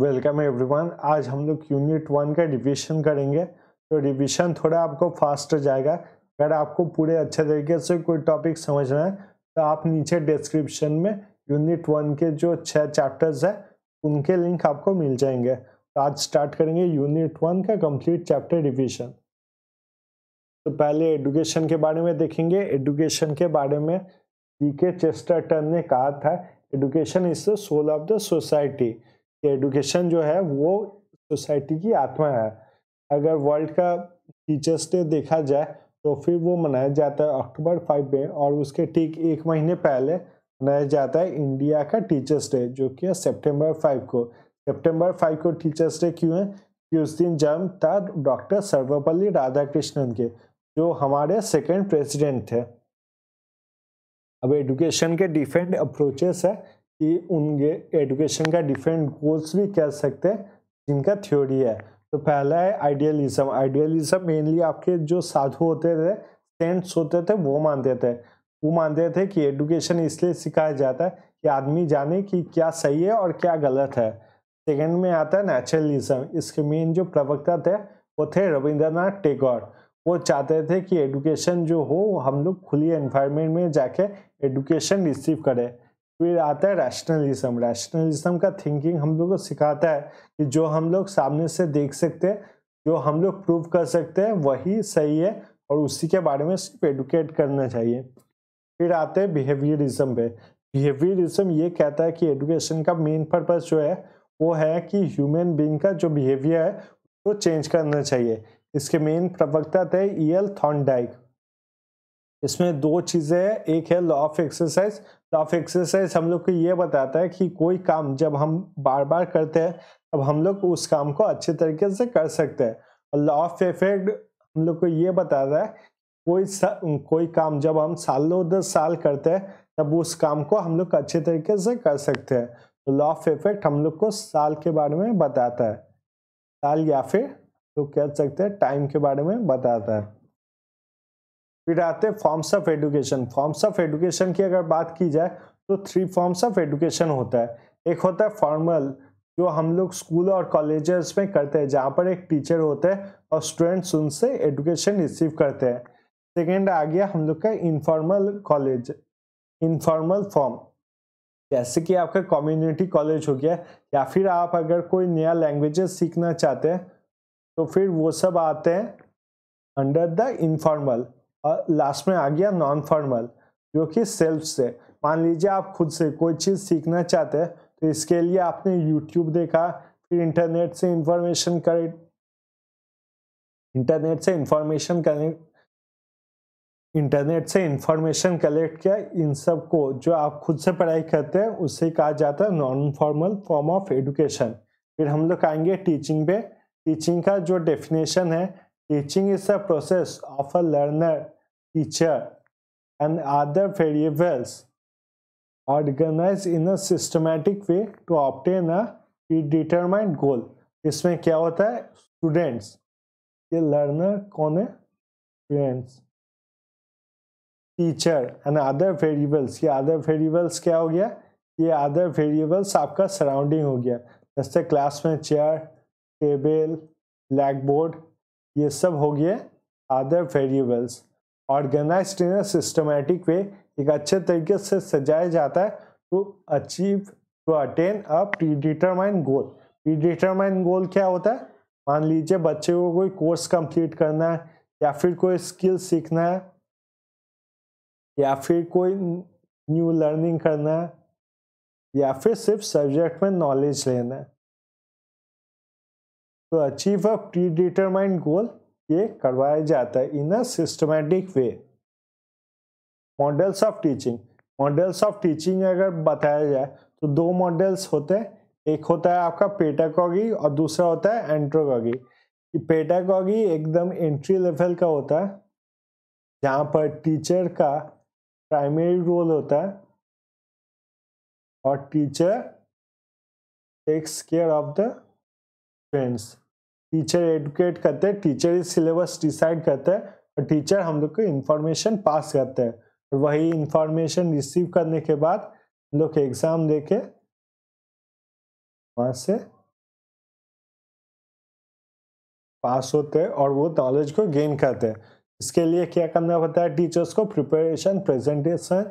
Welcome everyone आज हम लोग यूनिट वन का रिवीजन करेंगे तो रिवीजन थोड़ा आपको फास्ट जाएगा अगर आपको पूरे अच्छे तरीके से कोई टॉपिक समझना है तो आप नीचे डिस्क्रिप्शन में यूनिट वन के जो छः चैप्टर्स हैं उनके लिंक आपको मिल जाएंगे तो आज स्टार्ट करेंगे यूनिट वन का कंप्लीट चैप्टर रिविजन तो पहले एडुकेशन के बारे में देखेंगे एडुकेशन के बारे में जी के चेस्टरटन ने कहा था education is the soul of the society कि एडुकेशन जो है वो सोसाइटी की आत्मा है अगर वर्ल्ड का टीचर्स डे देखा जाए तो फिर वो मनाया जाता है अक्टूबर फाइव में और उसके ठीक एक महीने पहले मनाया जाता है इंडिया का टीचर्स डे जो कि है सेप्टेम्बर फाइव को सेप्टेम्बर फाइव को टीचर्स डे क्यों है कि उस दिन जन्म था डॉक्टर सर्वपल्ली राधाकृष्णन के जो हमारे सेकेंड प्रेसिडेंट थे अब एडुकेशन के डिफरेंट अप्रोचेस है कि उनके एडुकेशन का डिफरेंट गोल्स भी कह सकते हैं जिनका थ्योरी है तो पहला है आइडियलिज्म आइडियलिज्म मेनली आपके जो साधु होते थे सेंट्स होते थे वो मानते थे वो मानते थे कि एडुकेशन इसलिए सिखाया जाता है कि आदमी जाने कि क्या सही है और क्या गलत है सेकेंड में आता है नेचुरलिज्म इसके मेन जो प्रवक्ता थे वो थे रविंद्रनाथ टेगोर वो चाहते थे कि एडुकेशन जो हो हम लोग खुली एन्वायरमेंट में जाके एडुकेशन रिसीव करें फिर आता है रैशनलिज्म रैशनलिज्म का थिंकिंग हम लोग को सिखाता है कि जो हम लोग सामने से देख सकते हैं जो हम लोग प्रूव कर सकते हैं वही सही है और उसी के बारे में सिर्फ एडुकेट करना चाहिए फिर आते हैं बिहेवियरिज्म पे बिहेवियरिज्म ये कहता है कि एडुकेशन का मेन पर्पज़ जो है वो है कि ह्यूमन बींग का जो बिहेवियर है उसको तो चेंज करना चाहिए इसके मेन प्रवक्ता थे ई एल थॉन्डाइक इसमें दो चीज़ें हैं एक है law of exercise of exercise हम लोग को ये बताता है कि कोई काम जब हम बार बार करते हैं तब हम लोग उस काम को अच्छे तरीके से कर सकते हैं और लॉ ऑफ इफेक्ट हम लोग को ये बताता है कोई कोई काम जब हम सालों दस साल करते हैं तब उस काम को हम लोग अच्छे तरीके से कर सकते हैं तो लॉ ऑफ इफेक्ट हम लोग को साल के बारे में बताता है साल या फिर तो कह सकते हैं टाइम के बारे में बताता है फिर आते हैं forms of education forms of education की अगर बात की जाए तो थ्री फॉर्म्स ऑफ एडुकेशन होता है एक होता है फॉर्मल जो हम लोग स्कूल और कॉलेजेस में करते हैं जहाँ पर एक टीचर होते हैं और स्टूडेंट्स उनसे एडुकेशन रिसीव करते हैं सेकेंड आ गया हम लोग का इनफॉर्मल कॉलेज इनफॉर्मल फॉर्म जैसे कि आपका कम्युनिटी कॉलेज हो गया या फिर आप अगर कोई नया लैंग्वेजेस सीखना चाहते हैं तो फिर वो सब आते हैं अंडर द इनफॉर्मल और लास्ट में आ गया नॉन फॉर्मल जो कि सेल्फ से मान लीजिए आप खुद से कोई चीज़ सीखना चाहते हैं तो इसके लिए आपने यूट्यूब देखा फिर इंटरनेट से इंफॉर्मेशन कर इंटरनेट से इंफॉर्मेशन कनेक्ट इंटरनेट से इंफॉर्मेशन कलेक्ट किया इन सब को जो आप खुद से पढ़ाई करते हैं उससे कहा जाता है non formal form of education फिर हम लोग आएंगे टीचिंग पे टीचिंग का जो डेफिनेशन है Teaching is a process of a learner, teacher, and other variables organized in a systematic way to obtain a predetermined goal. इसमें क्या होता है स्टूडेंट्स ये लर्नर कौन है students teacher and other variables ये अदर वेरिएबल्स क्या हो गया ये अदर वेरिएबल्स आपका सराउंडिंग हो गया जैसे क्लास में चेयर टेबल ब्लैक बोर्ड ये सब हो गए other variables organize in a systematic way एक अच्छे तरीके से सजाया जाता है to achieve to attain a predetermine goal predetermine goal क्या होता है मान लीजिए बच्चे को कोई कोर्स कंप्लीट करना है या फिर कोई स्किल सीखना है या फिर कोई न्यू लर्निंग करना है या फिर सिर्फ सब्जेक्ट में नॉलेज लेना है तो achieve a predetermined goal ये करवाया जाता है in a systematic way models of teaching models of teaching अगर बताया जाए तो दो मॉडल्स होते हैं एक होता है आपका पेटाकॉगी और दूसरा होता है एंट्रोकॉगी पेटागॉगी एकदम एंट्री लेवल का होता है जहाँ पर टीचर का प्राइमरी रोल होता है और teacher takes care of the friends teacher educate करते हैं टीचर ही सिलेबस डिसाइड करते हैं और टीचर हम लोग को इन्फॉर्मेशन पास करते हैं और वही इन्फॉर्मेशन रिसीव करने के बाद हम लोग एग्ज़ाम दे के वहाँ से पास होते हैं और वो नॉलेज को गेन करते हैं इसके लिए क्या करना पड़ता है टीचर्स को प्रिपरेशन प्रेजेंटेशन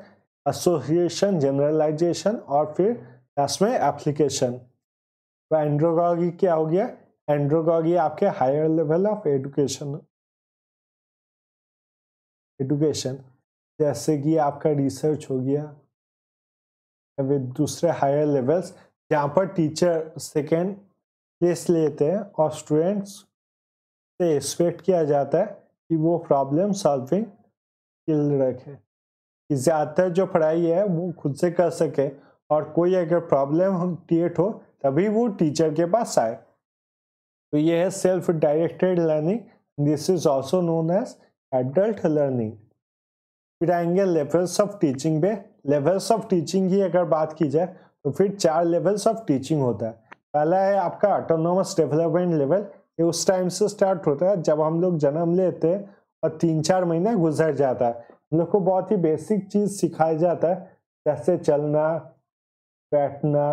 एसोसिएशन जनरलाइजेशन और फिर लास्ट में एप्लीकेशन वह तो एंड्रोगी क्या हो गया एंड्रोगी आपके higher level of education education जैसे कि आपका रिसर्च हो गया विद दूसरे हायर लेवल्स जहाँ पर टीचर सेकेंड प्लेस लेते हैं और स्टूडेंट्स से एक्सपेक्ट किया जाता है कि वो प्रॉब्लम सॉल्विंग स्किल रखे कि ज़्यादातर जो पढ़ाई है वो खुद से कर सके और कोई अगर प्रॉब्लम क्रिएट हो तभी वो टीचर के पास आए तो ये है self directed learning this is also known as adult learning फिर आएंगे लेवल्स ऑफ टीचिंग पे लेवल्स ऑफ टीचिंग की अगर बात की जाए तो फिर चार लेवल्स ऑफ टीचिंग होता है पहला है आपका ऑटोनोमस डेवलपमेंट लेवल ये उस टाइम से स्टार्ट होता है जब हम लोग जन्म लेते हैं और तीन चार महीना गुजर जाता है हम लोग को बहुत ही बेसिक चीज़ सिखाया जाता है जैसे चलना बैठना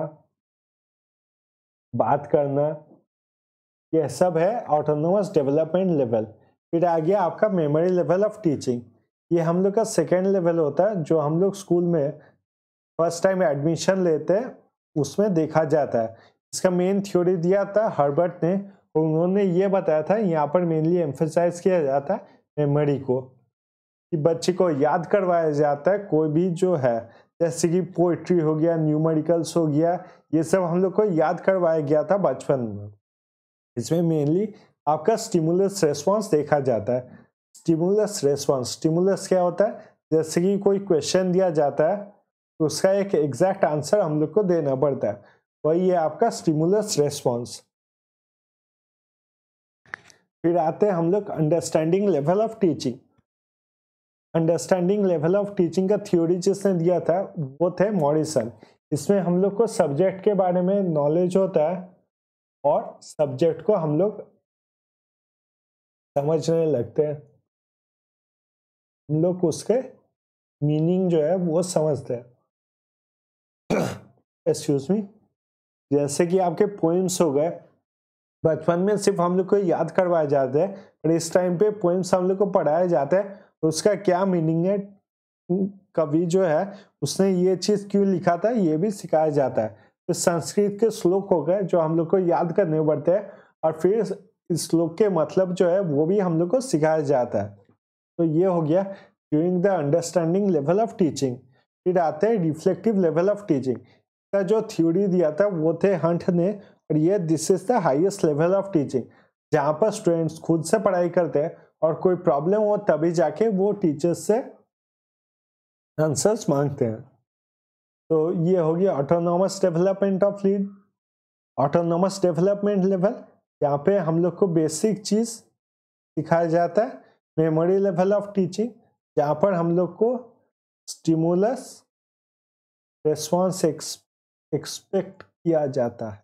बात करना यह सब है ऑटोनोमस डेवलपमेंट लेवल फिर आ गया आपका मेमोरी लेवल ऑफ टीचिंग ये हम लोग का सेकेंड लेवल होता है जो हम लोग स्कूल में फर्स्ट टाइम एडमिशन लेते हैं उसमें देखा जाता है इसका मेन थ्योरी दिया था हर्बर्ट ने और उन्होंने ये बताया था यहाँ पर मेनली एम्फोसाइज किया जाता है मेमोरी को कि बच्चे को याद करवाया जाता है कोई भी जो है जैसे कि पोइट्री हो गया न्यूमेरिकल्स हो गया ये सब हम लोग को याद करवाया गया था बचपन में इसमें मेनली आपका स्टिमुलस रेस्पॉन्स देखा जाता है स्टिमुलस रेस्पॉन्स स्टिमुलस क्या होता है जैसे कि कोई क्वेश्चन दिया जाता है तो उसका एक एग्जैक्ट आंसर हम लोग को देना पड़ता है वही है आपका स्टिमुलस रेस्पॉन्स फिर आते हैं हम लोग understanding level of teaching understanding level of teaching का थ्योरी जिसने दिया था वो थे मॉरिसन इसमें हम लोग को सब्जेक्ट के बारे में नॉलेज होता है और सब्जेक्ट को हम लोग समझने लगते हैं हम लोग उसके मीनिंग जो है वो समझते हैं एक्सक्यूज मी जैसे कि आपके पोइम्स हो गए बचपन में सिर्फ हम लोग को याद करवाए जाते हैं पर इस टाइम पे पोइम्स हम लोग को पढ़ाया जाते हैं तो उसका क्या मीनिंग है कवि जो है उसने ये चीज़ क्यों लिखा था ये भी सिखाया जाता है तो संस्कृत के श्लोक हो गए जो हम लोग को याद करने पड़ते हैं और फिर इस श्लोक के मतलब जो है वो भी हम लोग को सिखाया जाता है तो ये हो गया during the understanding level of teaching फिर आते हैं रिफ्लेक्टिव लेवल ऑफ टीचिंग का जो थ्योरी दिया था वो थे हंट ने और ये this is the highest level of teaching जहाँ पर स्टूडेंट्स खुद से पढ़ाई करते हैं और कोई प्रॉब्लम हो तभी जाके वो टीचर्स से आंसर्स मांगते हैं तो ये होगी autonomous development of lead autonomous development level यहाँ पे हम लोग को बेसिक चीज़ सिखाया जाता है मेमोरी लेवल ऑफ टीचिंग जहाँ पर हम लोग को स्टिमुलस रेस्पॉन्स एक्सपेक्ट किया जाता है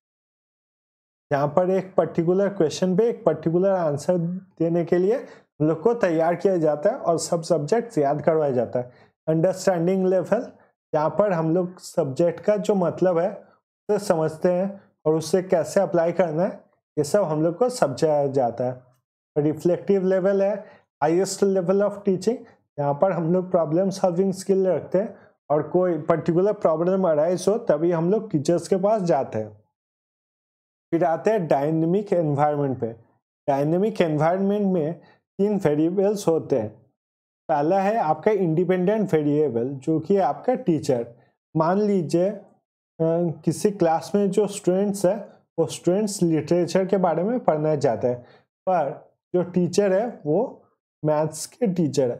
यहाँ पर एक पर्टिकुलर क्वेश्चन पे एक पर्टिकुलर आंसर देने के लिए हम लोग को तैयार किया जाता है और सब सब्जेक्ट याद करवाया जाता है अंडरस्टैंडिंग लेवल यहाँ पर हम लोग सब्जेक्ट का जो मतलब है उसे समझते हैं और उससे कैसे अप्लाई करना है ये सब हम लोग को समझाया जाता है रिफ्लेक्टिव लेवल है हाइएस्ट लेवल ऑफ टीचिंग यहाँ पर हम लोग प्रॉब्लम सॉल्विंग स्किल रखते हैं और कोई पर्टिकुलर प्रॉब्लम अराइज हो तभी हम लोग टीचर्स के पास जाते हैं फिर आते हैं डायनेमिक एनवायरनमेंट पे डायनेमिक एनवायरनमेंट में तीन वेरिएबल्स होते हैं पहला है आपका इंडिपेंडेंट वेरिएबल जो कि है आपका टीचर मान लीजिए किसी क्लास में जो स्टूडेंट्स है वो स्टूडेंट्स लिटरेचर के बारे में पढ़ना चाहते हैं पर जो टीचर है वो मैथ्स के टीचर है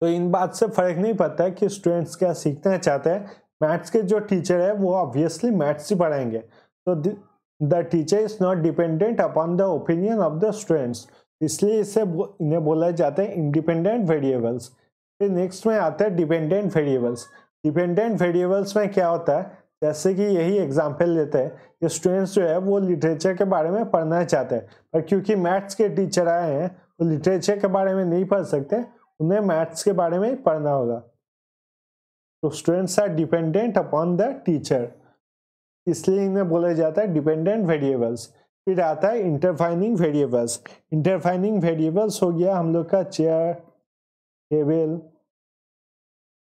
तो इन बात से फर्क नहीं पड़ता है कि स्टूडेंट्स क्या सीखना चाहते हैं मैथ्स के जो टीचर है वो ऑब्वियसली मैथ्स ही पढ़ाएंगे तो the teacher is not dependent upon the opinion of the students इसलिए इसे इन्हें बोला जाता है इंडिपेंडेंट वेरिएबल्स फिर नेक्स्ट में आता है डिपेंडेंट वेरिएबल्स डिपेंडेंट वेरिएबल्स में क्या होता है जैसे कि यही एग्जाम्पल लेते हैं कि स्टूडेंट्स जो है वो लिटरेचर के बारे में पढ़ना चाहते हैं पर क्योंकि मैथ्स के टीचर आए हैं वो लिटरेचर के बारे में नहीं पढ़ सकते उन्हें मैथ्स के बारे में पढ़ना होगा तो students are dependent upon the teacher इसलिए इन्हें बोला जाता है डिपेंडेंट वेरिएबल्स फिर आता है इंटरफाइनिंग वेरिएबल्स इंटरफाइनिंग वेरिएबल्स हो गया हम लोग का चेयर टेबल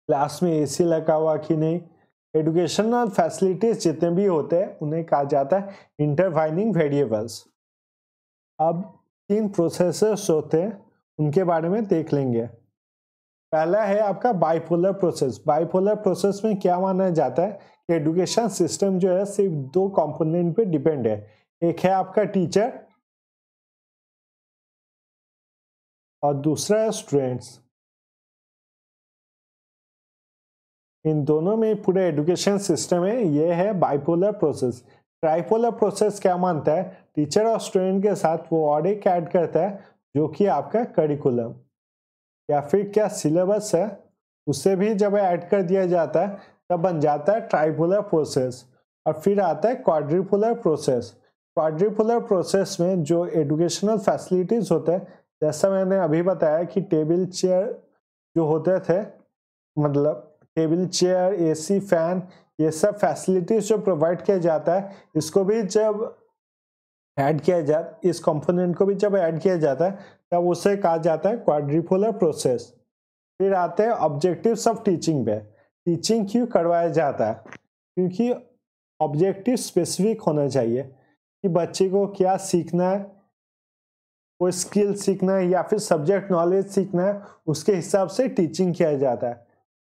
क्लास में सी लगा हुआ कि नहीं एजुकेशनल फैसिलिटीज जितने भी होते हैं उन्हें कहा जाता है इंटरफाइनिंग वेरिएबल्स अब तीन प्रोसेसर्स होते हैं उनके बारे में देख लेंगे पहला है आपका बाइपोलर प्रोसेस बाइपोलर प्रोसेस में क्या माना जाता है एजुकेशन सिस्टम जो है सिर्फ दो कंपोनेंट पे डिपेंड है एक है आपका टीचर और दूसरा है स्टूडेंट्स इन दोनों में पूरा एजुकेशन सिस्टम है ये है बाइपोलर प्रोसेस ट्राइपोलर प्रोसेस क्या मानता है टीचर और स्टूडेंट के साथ वो और एक ऐड करता है जो कि आपका करिकुलम या फिर क्या सिलेबस है उसे भी जब ऐड कर दिया जाता है तब बन जाता है ट्राइपुलर प्रोसेस और फिर आता है क्वाड्रीपुलर प्रोसेस क्वाड्रीपुलर प्रोसेस में जो एडुकेशनल फैसिलिटीज़ होते हैं जैसा मैंने अभी बताया कि टेबल चेयर जो होते थे मतलब टेबल चेयर एसी फैन ये सब फैसिलिटीज़ जो प्रोवाइड किया जाता है इसको भी जब ऐड किया जा इस कंपोनेंट को भी जब ऐड किया जाता है तब उसे कहा जाता है क्वाड्रीपोलर प्रोसेस फिर आते हैं ऑब्जेक्टिव्स ऑफ टीचिंग पे टीचिंग क्यों करवाया जाता है क्योंकि ऑब्जेक्टिव स्पेसिफिक होना चाहिए कि बच्चे को क्या सीखना है कोई स्किल सीखना है या फिर सब्जेक्ट नॉलेज सीखना है उसके हिसाब से टीचिंग किया जाता है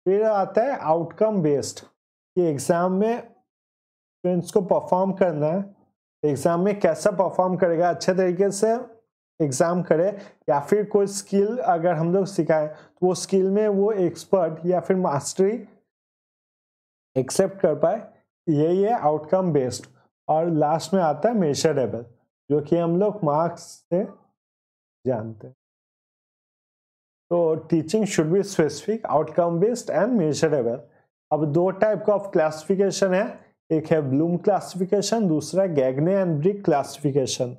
फिर आता है आउटकम बेस्ड कि एग्ज़ाम में स्टूडेंट्स को परफॉर्म करना है एग्ज़ाम में कैसा परफॉर्म करेगा अच्छे तरीके से एग्ज़ाम करे या फिर कोई स्किल अगर हम लोग सिखाएं तो वो स्किल में वो एक्सपर्ट या फिर मास्टरी एक्सेप्ट कर पाए यही है आउटकम बेस्ड और लास्ट में आता है मेजरेबल जो कि हम लोग मार्क्स से जानते हैं तो teaching should be specific outcome based and measurable अब दो टाइप का ऑफ क्लासिफिकेशन है एक है ब्लूम क्लासिफिकेशन दूसरा गैगने एंड ब्रिक क्लासिफिकेशन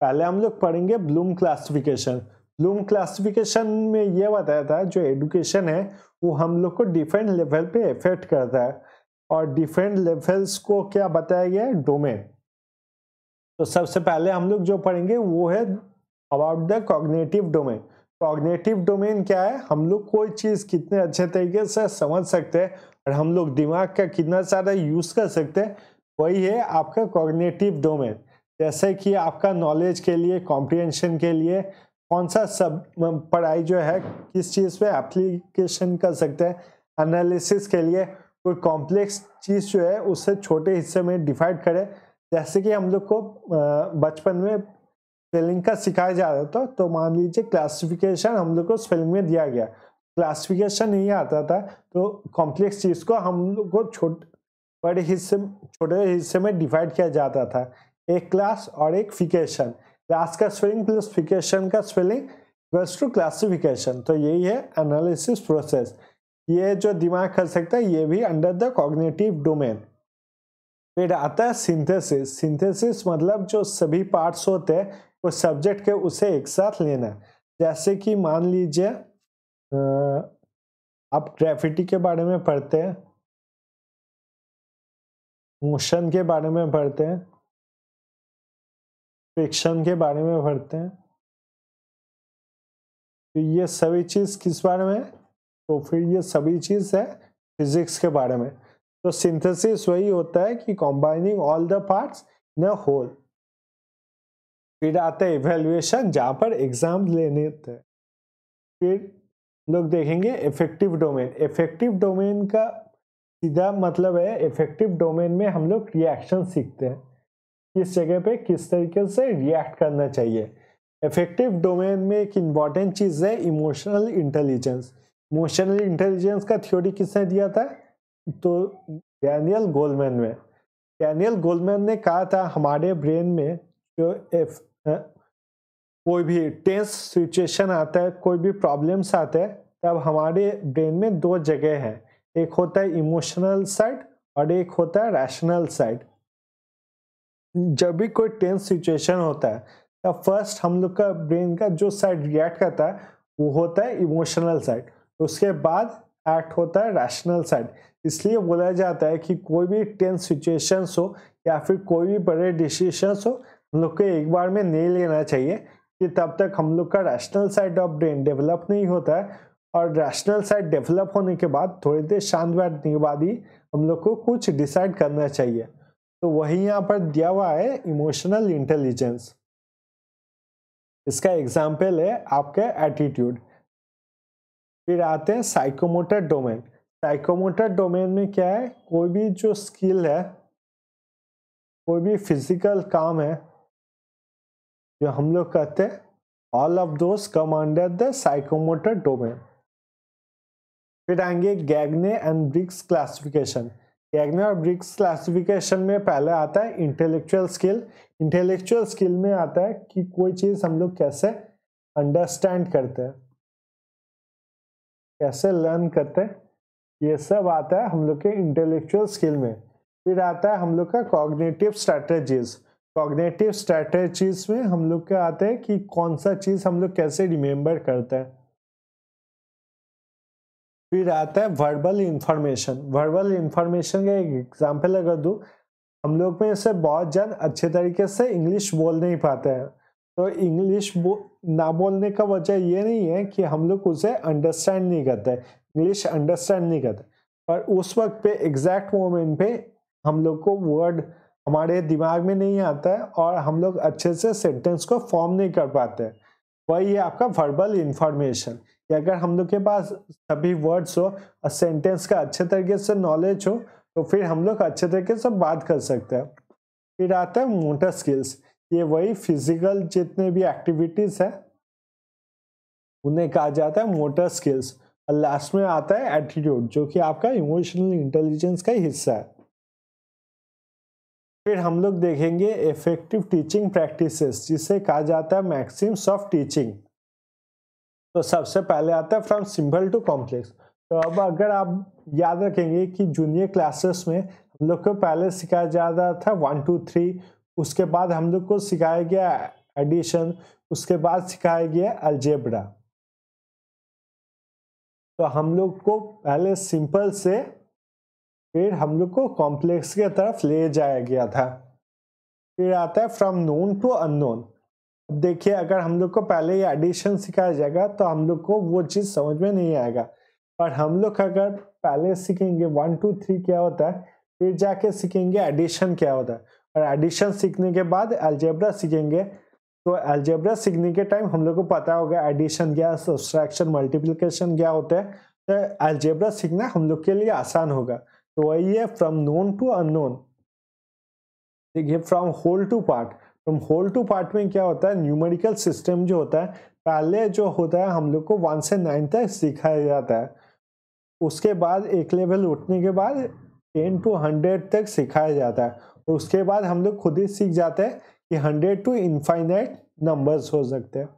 पहले हम लोग पढ़ेंगे ब्लूम क्लासिफिकेशन ब्लूम क्लासिफिकेशन में यह बताया था जो एडुकेशन है वो हम लोग को डिफरेंट लेवल पे इफेक्ट करता है और डिफरेंट लेवल्स को क्या बताया गया है डोमेन तो सबसे पहले हम लोग जो पढ़ेंगे वो है about the cognitive domain cognitive domain क्या है हम लोग कोई चीज़ कितने अच्छे तरीके से समझ सकते हैं और हम लोग दिमाग का कितना सारा यूज़ कर सकते हैं वही है आपका कॉग्नेटिव डोमेन जैसे कि आपका नॉलेज के लिए कॉम्प्रिहेंशन के लिए कौन सा सब पढ़ाई जो है किस चीज़ पे एप्लीकेशन कर सकते हैं एनालिसिस के लिए कोई कॉम्प्लेक्स चीज़ जो है उससे छोटे हिस्से में डिफाइड करें जैसे कि हम लोग को बचपन में स्पेलिंग का सिखाया जा रहा था तो मान लीजिए क्लासिफिकेशन हम लोग को स्पेलिंग में दिया गया क्लासिफिकेशन नहीं आता था तो कॉम्प्लेक्स चीज़ को हम लोग को छोट बड़े हिस्से छोटे हिस्से में डिवाइड किया जाता था एक क्लास और एक फिकेशन क्लास का स्वेलिंग प्लस फिकेशन का स्वेलिंग इक्वल्स टू क्लासिफिकेशन तो यही है एनालिसिस प्रोसेस ये जो दिमाग कर सकता है ये भी अंडर द कॉग्नेटिव डोमेन फिर आता है सिंथेसिस सिंथेसिस मतलब जो सभी पार्ट्स होते हैं वो सब्जेक्ट के उसे एक साथ लेना जैसे कि मान लीजिए आप ग्रेफिटी के बारे में पढ़ते हैं मोशन के बारे में पढ़ते हैं फ्रिक्शन के बारे में पढ़ते हैं तो ये सभी चीज़ किस बारे में तो फिर ये सभी चीज़ है फिजिक्स के बारे में तो सिंथेसिस वही होता है कि combining all the parts in whole फिर आता है इवेल्युएशन जहाँ पर एग्जाम लेने थे फिर लोग देखेंगे इफेक्टिव डोमेन इफेक्टिव डोमेन का सीधा मतलब है इफेक्टिव डोमेन में हम लोग रिएक्शन सीखते हैं किस जगह पे किस तरीके से रिएक्ट करना चाहिए इफेक्टिव डोमेन में एक इम्पॉर्टेंट चीज़ है इमोशनल इंटेलिजेंस इमोशनल इंटेलिजेंस का थ्योरी किसने दिया था तो डैनियल गोलमैन में डैनियल गोलमैन ने कहा था हमारे ब्रेन में जो एफ कोई भी टेंस सिचुएशन आता है कोई भी प्रॉब्लम्स आते हैं तब हमारे ब्रेन में दो जगह हैं एक होता है इमोशनल साइड और एक होता है रैशनल साइड जब भी कोई टेंस सिचुएशन होता है तब तो फर्स्ट हम लोग का ब्रेन का जो साइड रिएक्ट करता है वो होता है इमोशनल साइड उसके बाद एक्ट होता है रैशनल साइड इसलिए बोला जाता है कि कोई भी टेंस सिचुएशंस हो या फिर कोई भी बड़े डिसीशंस हो हम लोग को एक बार में नहीं लेना चाहिए कि तब तक हम लोग का rational side of brain develop नहीं होता है और रैशनल साइड डेवलप होने के बाद थोड़ी देर शांत बैठने के बाद ही हम लोग को कुछ डिसाइड करना चाहिए तो वही यहाँ पर दिया हुआ है इमोशनल इंटेलिजेंस इसका एग्जाम्पल है आपके एटीट्यूड फिर आते हैं साइकोमोटर डोमेन साइकोमोटर डोमेन में क्या है कोई भी जो स्किल है कोई भी फिजिकल काम है जो हम लोग कहते हैं all of those come under the psychomotor domain फिर आएंगे गैगने एंड ब्रिक्स क्लासिफिकेशन और ब्रिक्स क्लासिफिकेशन में पहले आता है इंटेलेक्चुअल स्किल इंटेलेक्चुअल स्किल में आता है कि कोई चीज़ हम लोग कैसे अंडरस्टैंड करते हैं कैसे लर्न करते हैं ये सब आता है हम लोग के इंटेलेक्चुअल स्किल में फिर आता है हम लोग का कॉग्नेटिव स्ट्रैटेजीज कॉग्नेटिव स्ट्रैटेजीज में हम लोग के आते हैं कि कौन सा चीज़ हम लोग कैसे रिमेंबर करते हैं फिर आता है वर्बल इंफॉर्मेशन वर्बल इंफॉर्मेशन का एक एग्जाम्पल अगर दूँ हम लोग में से बहुत जन अच्छे तरीके से इंग्लिश बोल नहीं पाते हैं तो इंग्लिश बो ना बोलने का वजह ये नहीं है कि हम लोग उसे अंडरस्टैंड नहीं करते इंग्लिश अंडरस्टैंड नहीं करते पर उस वक्त पे एग्जैक्ट मोमेंट पे हम लोग को वर्ड हमारे दिमाग में नहीं आता है और हम लोग अच्छे से सेंटेंस को फॉर्म नहीं कर पाते वही है आपका वर्बल इंफॉर्मेशन कि अगर हम लोग के पास सभी वर्ड्स हो और सेंटेंस का अच्छे तरीके से नॉलेज हो तो फिर हम लोग अच्छे तरीके से बात कर सकते हैं फिर आता है मोटर स्किल्स ये वही फिजिकल जितने भी एक्टिविटीज़ है उन्हें कहा जाता है मोटर स्किल्स और लास्ट में आता है एटीट्यूड जो कि आपका इमोशनल इंटेलिजेंस का हिस्सा है फिर हम लोग देखेंगे इफेक्टिव टीचिंग प्रैक्टिसेस जिसे कहा जाता है मैक्सिम्स ऑफ टीचिंग तो सबसे पहले आता है फ्रॉम सिंपल टू कॉम्प्लेक्स तो अब अगर आप याद रखेंगे कि जूनियर क्लासेस में हम लोग को पहले सिखाया जा रहा था वन टू थ्री उसके बाद हम लोग को सिखाया गया एडिशन उसके बाद सिखाया गया अलजेबड़ा तो हम लोग को पहले सिंपल से फिर हम लोग को कॉम्प्लेक्स के तरफ ले जाया गया था फिर आता है फ्रॉम नोन टू अननोन देखिए अगर हम लोग को पहले ये एडिशन सिखाया जाएगा तो हम लोग को वो चीज़ समझ में नहीं आएगा पर हम लोग अगर पहले सीखेंगे वन टू थ्री क्या होता है फिर जाके सीखेंगे एडिशन क्या होता है और एडिशन सीखने के बाद एल्जेब्रा सीखेंगे तो एल्जेब्रा सीखने के टाइम हम लोग को पता होगा एडिशन क्या सब्सट्रैक्शन मल्टीप्लीकेशन क्या होता है तो एल्जेब्रा सीखना हम लोग के लिए आसान होगा तो वही है फ्रॉम नोन टू अन देखिए from whole to part from whole to part में क्या होता है न्यूमेरिकल सिस्टम जो होता है पहले जो होता है हम लोग को वन से नाइन तक सिखाया जाता है उसके बाद एक लेवल उठने के बाद टेन टू हंड्रेड तक सिखाया जाता है और उसके बाद हम लोग खुद ही सीख जाते हैं कि हंड्रेड टू इनफाइनाइट नंबर्स हो सकते हैं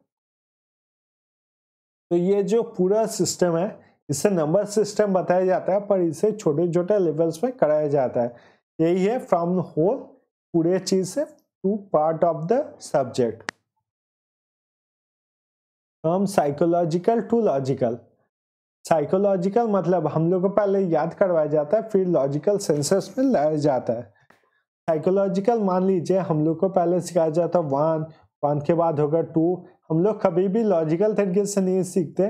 तो ये जो पूरा सिस्टम है इसे नंबर सिस्टम बताया जाता है पर इसे छोटे छोटे लेवल्स में कराया जाता है यही है फ्रॉम होल पूरे चीज़ से to part of the subject. Term psychological to logical. Psychological मतलब हम लोग को पहले याद करवाया जाता है फिर लॉजिकल सेंसेस में लाया जाता है साइकोलॉजिकल मान लीजिए हम लोग को पहले सिखाया जाता है वन वन के बाद होगा टू हम लोग कभी भी लॉजिकल तरीके से नहीं सीखते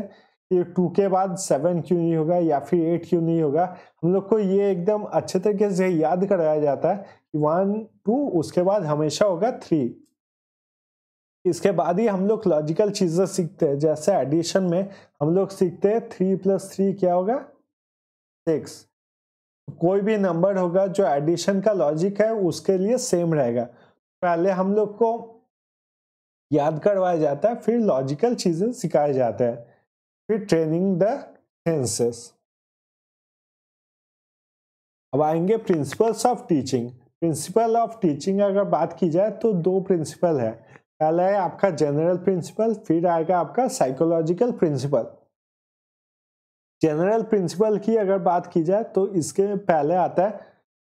कि टू के बाद सेवन क्यों नहीं होगा या फिर एट क्यों नहीं होगा हम लोग को ये एकदम अच्छे तरीके से याद कराया जाता है कि वन टू उसके बाद हमेशा होगा थ्री इसके बाद ही हम लोग लॉजिकल चीज़ें सीखते हैं जैसे एडिशन में हम लोग सीखते हैं थ्री प्लस थ्री क्या होगा सिक्स कोई भी नंबर होगा जो एडिशन का लॉजिक है उसके लिए सेम रहेगा पहले हम लोग को याद करवाया जाता है फिर लॉजिकल चीज़ें सिखाए जाते हैं फिर ट्रेनिंग द सेंसेस अब आएंगे principles of teaching principle of teaching अगर बात की जाए तो दो प्रिंसिपल है पहला है आपका जनरल प्रिंसिपल फिर आएगा आपका साइकोलॉजिकल प्रिंसिपल जनरल प्रिंसिपल की अगर बात की जाए तो इसके पहले आता है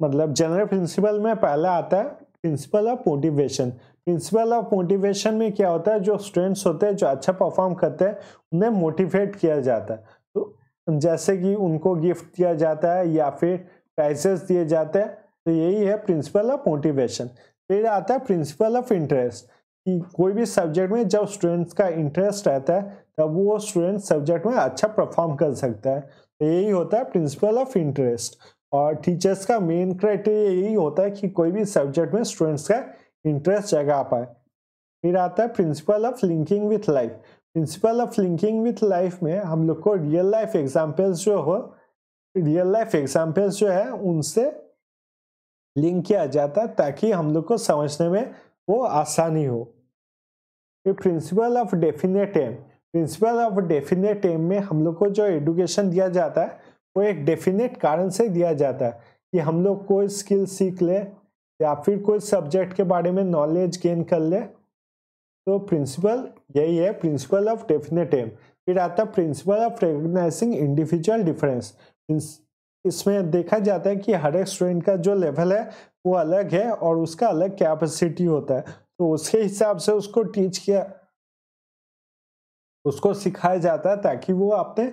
मतलब जनरल प्रिंसिपल में पहले आता है principle of motivation principle of motivation में क्या होता है जो स्टूडेंट्स होते हैं जो अच्छा परफॉर्म करते हैं उन्हें मोटिवेट किया जाता है तो जैसे कि उनको गिफ्ट दिया जाता है या फिर प्राइजेस दिए जाते हैं तो यही है प्रिंसिपल ऑफ मोटिवेशन फिर आता है प्रिंसिपल ऑफ इंटरेस्ट कि कोई भी सब्जेक्ट में जब स्टूडेंट्स का इंटरेस्ट रहता है तब वो स्टूडेंट सब्जेक्ट में अच्छा परफॉर्म कर सकता है तो यही होता है प्रिंसिपल ऑफ इंटरेस्ट और टीचर्स का मेन क्राइटेरिया यही होता है कि कोई भी सब्जेक्ट में स्टूडेंट्स का इंटरेस्ट जगा पाए फिर आता है principle of linking with life principle of linking with life में हम लोग को रियल लाइफ एग्जाम्पल्स जो हो रियल लाइफ एग्जाम्पल्स जो है उनसे लिंक किया जाता है ताकि हम लोग को समझने में वो आसानी हो ये principle of definite aim principle of definite aim में हम लोग को जो एडुकेशन दिया जाता है वो एक डेफिनेट कारण से दिया जाता है कि हम लोग कोई स्किल सीख ले या फिर कोई सब्जेक्ट के बारे में नॉलेज गेन कर ले तो प्रिंसिपल यही है प्रिंसिपल ऑफ डेफिनेट एम फिर आता है principle of recognising individual difference इसमें देखा जाता है कि हर एक स्टूडेंट का जो लेवल है वो अलग है और उसका अलग कैपेसिटी होता है तो उसके हिसाब से उसको टीच किया उसको सिखाया जाता है ताकि वो अपने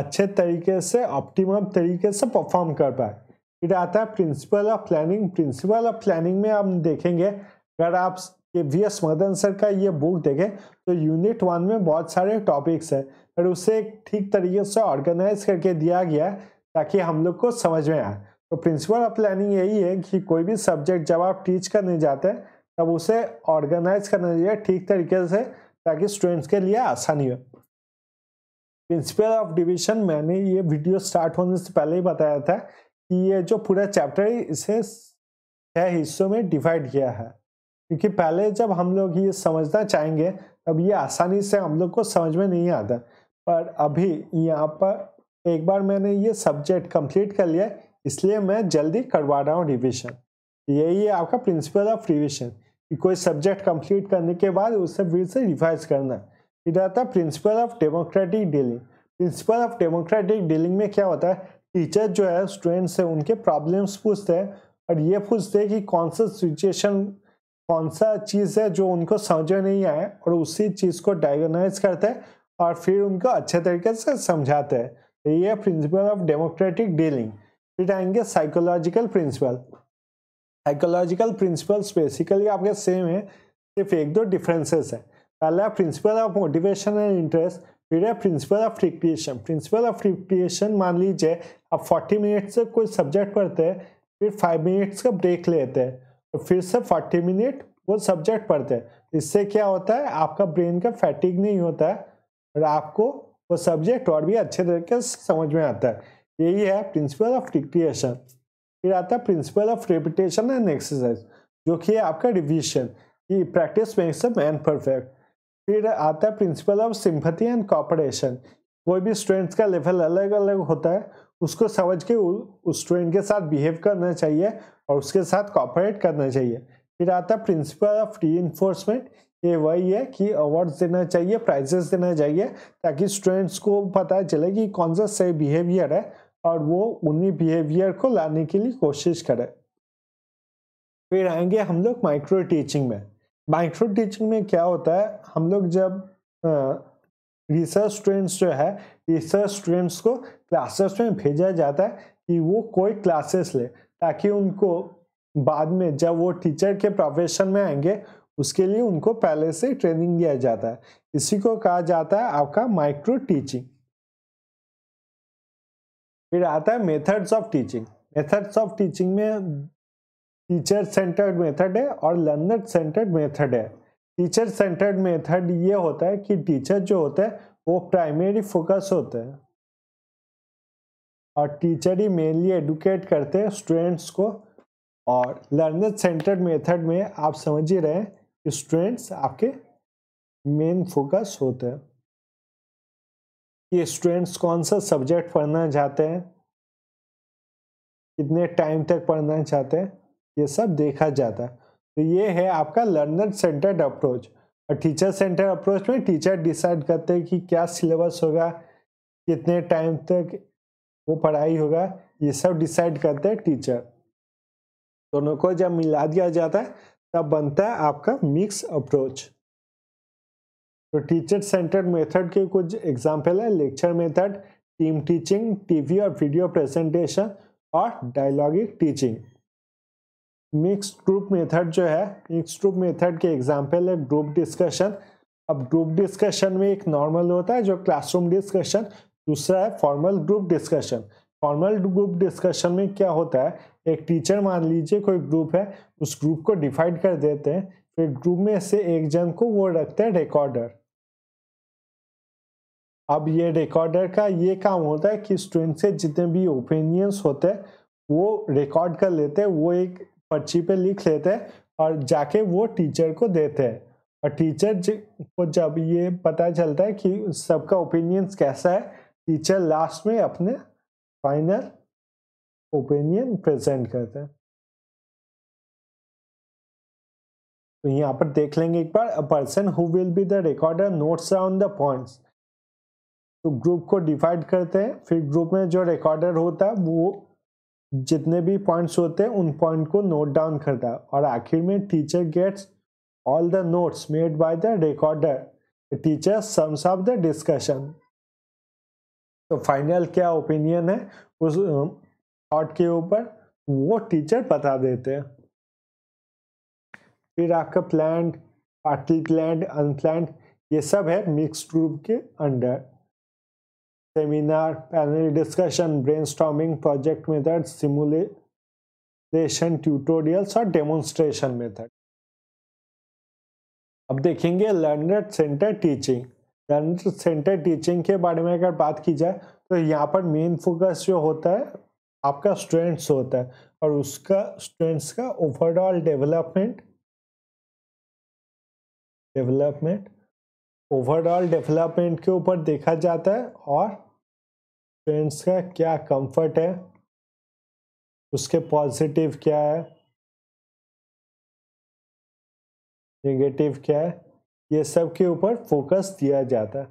अच्छे तरीके से ऑप्टिमम तरीके से परफॉर्म कर पाए फिर आता है principle of planning principle of planning में हम देखेंगे अगर आप के वी एस मदन सर का ये बुक देखें तो यूनिट वन में बहुत सारे टॉपिक्स है पर उसे ठीक तरीके से ऑर्गेनाइज करके दिया गया है ताकि हम लोग को समझ में आए तो प्रिंसिपल ऑफ प्लानिंग यही है कि कोई भी सब्जेक्ट जब आप टीच करने जाते हैं तब उसे ऑर्गेनाइज करना चाहिए ठीक तरीके से ताकि स्टूडेंट्स के लिए आसानी हो प्रिंसिपल ऑफ डिविजन मैंने ये वीडियो स्टार्ट होने से पहले ही बताया था कि ये जो पूरा चैप्टर है इसे छः हिस्सों में डिवाइड किया है क्योंकि पहले जब हम लोग ये समझना चाहेंगे तब ये आसानी से हम लोग को समझ में नहीं आता पर अभी यहाँ पर एक बार मैंने ये सब्जेक्ट कंप्लीट कर लिया इसलिए मैं जल्दी करवा रहा हूँ रिविज़न यही है आपका प्रिंसिपल ऑफ रिविज़न कि कोई सब्जेक्ट कंप्लीट करने के बाद उसे फिर से रिवाइज करना फिर आता है principle of democratic dealing principle of democratic dealing में क्या होता है टीचर जो है स्टूडेंट से उनके प्रॉब्लम्स पूछते हैं और ये पूछते हैं कि कौन सा सिचुएशन कौन सा चीज़ है जो उनको समझ नहीं आया और उसी चीज़ को डायग्नाइज करते हैं और फिर उनको अच्छे तरीके से समझाते हैं ये प्रिंसिपल ऑफ डेमोक्रेटिक डीलिंग फिर आएंगे psychological principle psychological principle basically आपके सेम है सिर्फ एक दो डिफरेंसेस है पहला principle of motivation and interest फिर है principle of recreation principle of recreation मान लीजिए आप 40 मिनट से कोई सब्जेक्ट पढ़ते हैं फिर 5 मिनट्स का ब्रेक लेते हैं और तो फिर से 40 मिनट वो सब्जेक्ट पढ़ते हैं इससे क्या होता है आपका ब्रेन का फैटिक नहीं होता है और आपको वो सब्जेक्ट और भी अच्छे तरीके से समझ में आता है यही है प्रिंसिपल ऑफ डिक्टिएशन फिर आता है principle of repetition and exercise जो कि है आपका रिविजन ये practice makes a man perfect फिर आता है principle of sympathy and cooperation कोई भी स्टूडेंट्स का लेवल अलग अलग होता है उसको समझ के उस स्टूडेंट के साथ बिहेव करना चाहिए और उसके साथ कॉपरेट करना चाहिए फिर आता है प्रिंसिपल ऑफ री ये वही है कि अवार्ड्स देना चाहिए प्राइजेस देना चाहिए ताकि स्टूडेंट्स को पता चले कि कौन सा सही बिहेवियर है और वो उन्हीं बिहेवियर को लाने के लिए कोशिश करें फिर आएंगे हम लोग माइक्रो टीचिंग में माइक्रो टीचिंग में क्या होता है हम लोग जब रिसर्च स्टूडेंट्स जो है रिसर्च स्टूडेंट्स को क्लासेस में भेजा जाता है कि वो कोई क्लासेस ले ताकि उनको बाद में जब वो टीचर के प्रोफेशन में आएंगे उसके लिए उनको पहले से ट्रेनिंग दिया जाता है इसी को कहा जाता है आपका माइक्रो टीचिंग फिर आता है methods of teaching methods of teaching में टीचर सेंटर्ड मेथड है और लर्नर सेंटर्ड मेथड है टीचर सेंटर्ड मेथड ये होता है कि टीचर जो होता है वो प्राइमरी फोकस होते हैं और टीचर ही मेनली एडुकेट करते हैं स्टूडेंट्स को और लर्नर सेंटर्ड मेथड में आप समझ ही रहे हैं स्टूडेंट्स आपके मेन फोकस होते हैं कि स्टूडेंट्स कौन सा सब्जेक्ट पढ़ना चाहते हैं कितने टाइम तक पढ़ना चाहते हैं ये सब देखा जाता है तो ये है आपका लर्नर सेंटर्ड अप्रोच और टीचर सेंटर अप्रोच में टीचर डिसाइड करते हैं कि क्या सिलेबस होगा कितने टाइम तक वो पढ़ाई होगा ये सब डिसाइड करते हैं टीचर दोनों को जब मिला दिया जाता है तब बनता है आपका मिक्स अप्रोच तो टीचर सेंटर्ड मेथड के कुछ एग्जाम्पल है lecture method team teaching TV और वीडियो प्रेजेंटेशन और dialogic teaching mix group method जो है मिक्स ग्रुप मेथड के एग्जाम्पल है ग्रुप डिस्कशन अब ग्रुप डिस्कशन में एक नॉर्मल होता है जो क्लासरूम डिस्कशन दूसरा है formal group discussion formal group discussion में क्या होता है एक टीचर मान लीजिए कोई ग्रुप है उस ग्रुप को डिफाइड कर देते हैं फिर ग्रुप में से एक जन को वो रखते हैं रिकॉर्डर अब ये रिकॉर्डर का ये काम होता है कि स्टूडेंट से जितने भी ओपिनियंस होते हैं वो रिकॉर्ड कर लेते हैं वो एक पर्ची पे लिख लेते हैं और जाके वो टीचर को देते हैं और टीचर को जब ये पता चलता है कि सबका ओपिनियंस कैसा है टीचर लास्ट में अपने फाइनल ओपिनियन प्रेजेंट करते हैं तो यहाँ पर देख लेंगे एक बार a person who will be the recorder notes on the points तो ग्रुप को डिवाइड करते हैं फिर ग्रुप में जो रिकॉर्डर होता है वो जितने भी पॉइंट्स होते हैं उन पॉइंट को नोट डाउन करता है और आखिर में teacher gets all the notes made by the recorder teacher sums of the discussion तो फाइनल क्या ओपिनियन है उस थॉट के ऊपर वो टीचर बता देते हैं फिर आपका प्लान पार्टी प्लान अनप्लान ये सब है मिक्स ग्रुप के under seminar panel discussion storming project method simulation tutorials और डेमोन्स्ट्रेशन मेथड अब देखेंगे लर्नर सेंटर टीचिंग यानी सेंटर तो टीचिंग के बारे में अगर बात की जाए तो यहाँ पर मेन फोकस जो होता है आपका स्टूडेंट्स होता है और उसका स्टूडेंट्स का overall development development overall development के ऊपर देखा जाता है और स्टूडेंट्स का क्या कंफर्ट है उसके पॉजिटिव क्या है नेगेटिव क्या है ये सब के ऊपर फोकस दिया जाता है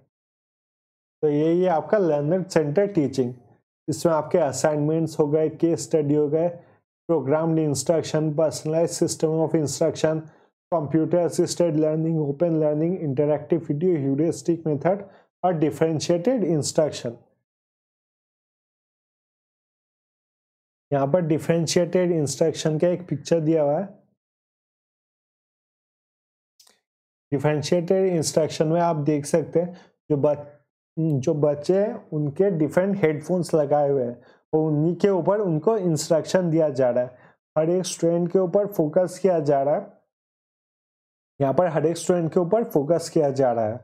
तो यही है आपका लर्निंग सेंटर टीचिंग इसमें आपके असाइनमेंट्स हो गए केस स्टडी हो गए programmed instruction personalise system of instruction computer assisted learning open learning interactive video heuristic method और डिफ्रेंशिएटेड इंस्ट्रक्शन यहाँ पर डिफ्रेंशिएटेड इंस्ट्रक्शन का एक पिक्चर दिया हुआ है डिफ्रेंशिएटेड इंस्ट्रक्शन में आप देख सकते हैं जो बच जो बच्चे हैं उनके डिफरेंट हेडफोन्स लगाए हुए हैं और उन्हीं के ऊपर उनको इंस्ट्रक्शन दिया जा रहा है हर एक स्टूडेंट के ऊपर फोकस किया जा रहा है यहाँ पर हर एक स्टूडेंट के ऊपर फोकस किया जा रहा है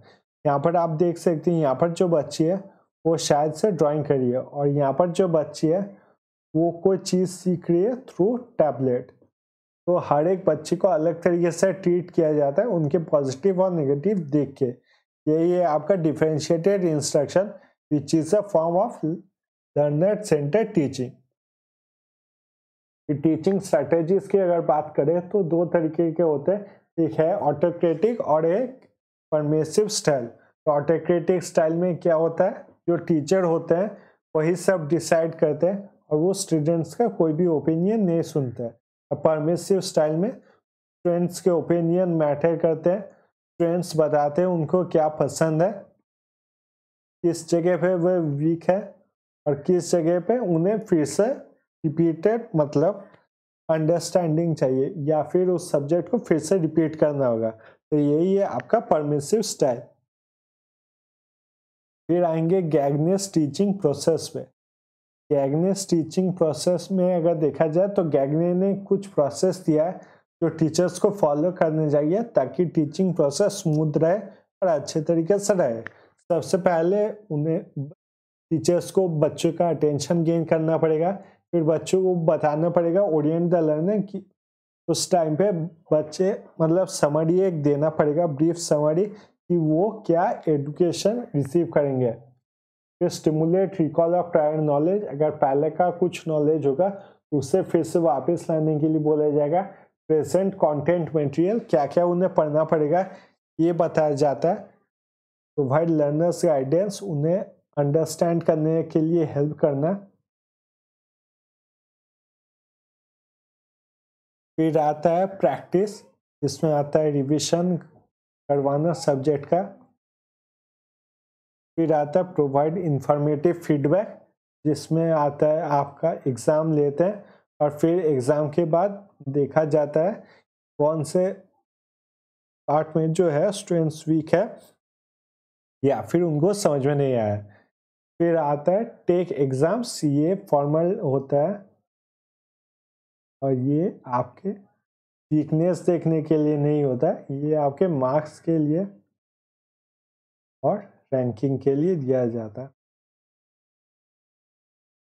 यहाँ पर आप देख सकते हैं यहाँ पर जो बच्ची है वो शायद से ड्राॅइंग करिए है और यहाँ पर जो बच्ची है वो कोई चीज़ सीख रही है थ्रू टैबलेट तो हर एक बच्चे को अलग तरीके से ट्रीट किया जाता है उनके पॉजिटिव और नेगेटिव देख के यही है आपका differentiated instruction which is a form of learner centre teaching teaching strategies की अगर बात करें तो दो तरीके के होते हैं एक है ऑटोक्रेटिक और एक परमेसिव स्टाइल तो ऑटोक्रेटिक स्टाइल में क्या होता है जो टीचर होते हैं वही सब डिसाइड करते हैं और वो स्टूडेंट्स का कोई भी ओपिनियन नहीं सुनते हैं परमिसिव स्टाइल में फ्रेंड्स के ओपिनियन मैटर करते हैं फ्रेंड्स बताते हैं उनको क्या पसंद है किस जगह पे वह वीक है और किस जगह पे उन्हें फिर से रिपीटेड मतलब अंडरस्टैंडिंग चाहिए या फिर उस सब्जेक्ट को फिर से रिपीट करना होगा तो यही है आपका परमिसिव स्टाइल फिर आएंगे गैगनियस टीचिंग प्रोसेस में गैगने टीचिंग प्रोसेस में अगर देखा जाए तो गैगने ने कुछ प्रोसेस दिया है जो टीचर्स को फॉलो करने चाहिए ताकि टीचिंग प्रोसेस स्मूथ रहे और अच्छे तरीके से रहे सबसे पहले उन्हें टीचर्स को बच्चों का अटेंशन गेन करना पड़ेगा फिर बच्चों को बताना पड़ेगा ओरिएंट द लर्नर कि उस टाइम पे बच्चे मतलब समरी एक देना पड़ेगा ब्रीफ समरी कि वो क्या एडुकेशन रिसीव करेंगे फिर stimulate recall of prior knowledge अगर पहले का कुछ नॉलेज होगा तो उसे फिर से वापस लाने के लिए बोला जाएगा प्रेजेंट कंटेंट मटेरियल क्या क्या उन्हें पढ़ना पड़ेगा ये बताया जाता है प्रोवाइड लर्नर्स गाइडेंस उन्हें अंडरस्टैंड करने के लिए हेल्प करना फिर आता है प्रैक्टिस इसमें आता है रिविजन करवाना सब्जेक्ट का फिर आता है प्रोवाइड इंफॉर्मेटिव फीडबैक जिसमें आता है आपका एग्ज़ाम लेते हैं और फिर एग्ज़ाम के बाद देखा जाता है कौन से पार्ट में जो है स्टूडेंट्स वीक है या फिर उनको समझ में नहीं आया फिर आता है टेक एग्ज़ाम सीए फॉर्मल होता है और ये आपके वीकनेस देखने के लिए नहीं होता है ये आपके मार्क्स के लिए और रैंकिंग के लिए दिया जाता है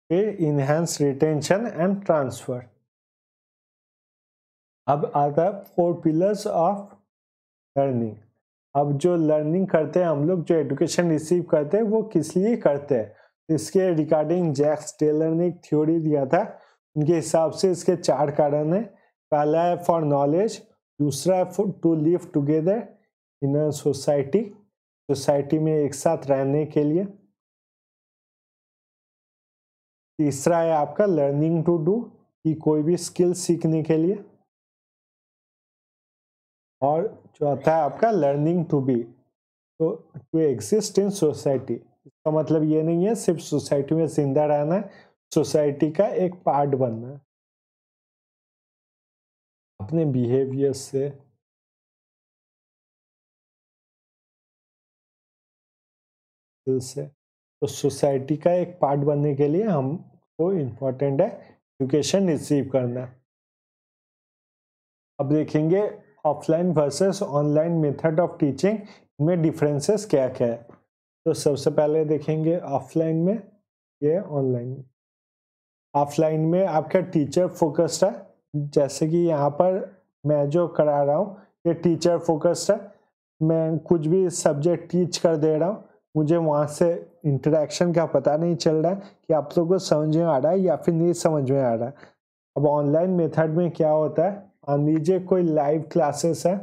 फिर इन्हेंस रिटेंशन एंड ट्रांसफर अब आता है फोर पिलर्स ऑफ लर्निंग अब जो लर्निंग करते हैं हम लोग जो एडुकेशन रिसीव करते हैं वो किस लिए करते हैं इसके रिगार्डिंग जैक्स टेलर ने एक थ्योरी दिया था उनके हिसाब से इसके चार कारण हैं पहला है फॉर नॉलेज दूसरा है to live together in society society में एक साथ रहने के लिए तीसरा है आपका लर्निंग टू डू कि कोई भी स्किल सीखने के लिए और चौथा है आपका लर्निंग टू बी तो टू एग्जिस्ट इन सोसाइटी इसका मतलब ये नहीं है सिर्फ सोसाइटी में जिंदा रहना है सोसाइटी का एक पार्ट बनना है अपने बिहेवियर से स्किल्स से तो सोसाइटी का एक पार्ट बनने के लिए हमको इम्पोर्टेंट है एजुकेशन रिसीव करना अब देखेंगे offline versus online method of teaching में डिफरेंसेस क्या क्या है तो सबसे पहले देखेंगे ऑफलाइन में ये ऑनलाइन ऑफलाइन में आपका टीचर फोकस्ड है जैसे कि यहाँ पर मैं जो करा रहा हूँ ये टीचर फोकस्ड है मैं कुछ भी सब्जेक्ट टीच कर दे रहा हूँ मुझे वहाँ से इंटरेक्शन का पता नहीं चल रहा है कि आप लोग को समझ में आ रहा है या फिर नहीं समझ में आ रहा है अब ऑनलाइन मेथड में क्या होता है मान लीजिए कोई लाइव क्लासेस है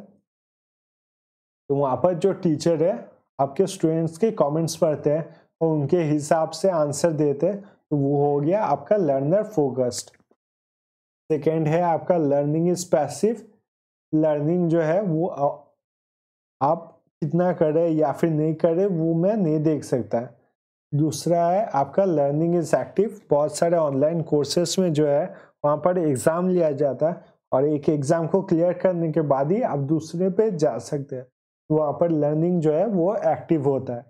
तो वहाँ पर जो टीचर है आपके स्टूडेंट्स के कमेंट्स पढ़ते हैं और उनके हिसाब से आंसर देते हैं तो वो हो गया आपका लर्नर फोकस्ड सेकेंड है आपका लर्निंग इज लर्निंग जो है वो आप कितना करे या फिर नहीं करे वो मैं नहीं देख सकता दूसरा है आपका लर्निंग इज एक्टिव बहुत सारे ऑनलाइन कोर्सेस में जो है वहाँ पर एग्ज़ाम लिया जाता है और एक एग्ज़ाम को क्लियर करने के बाद ही आप दूसरे पे जा सकते हैं तो वहाँ पर लर्निंग जो है वो एक्टिव होता है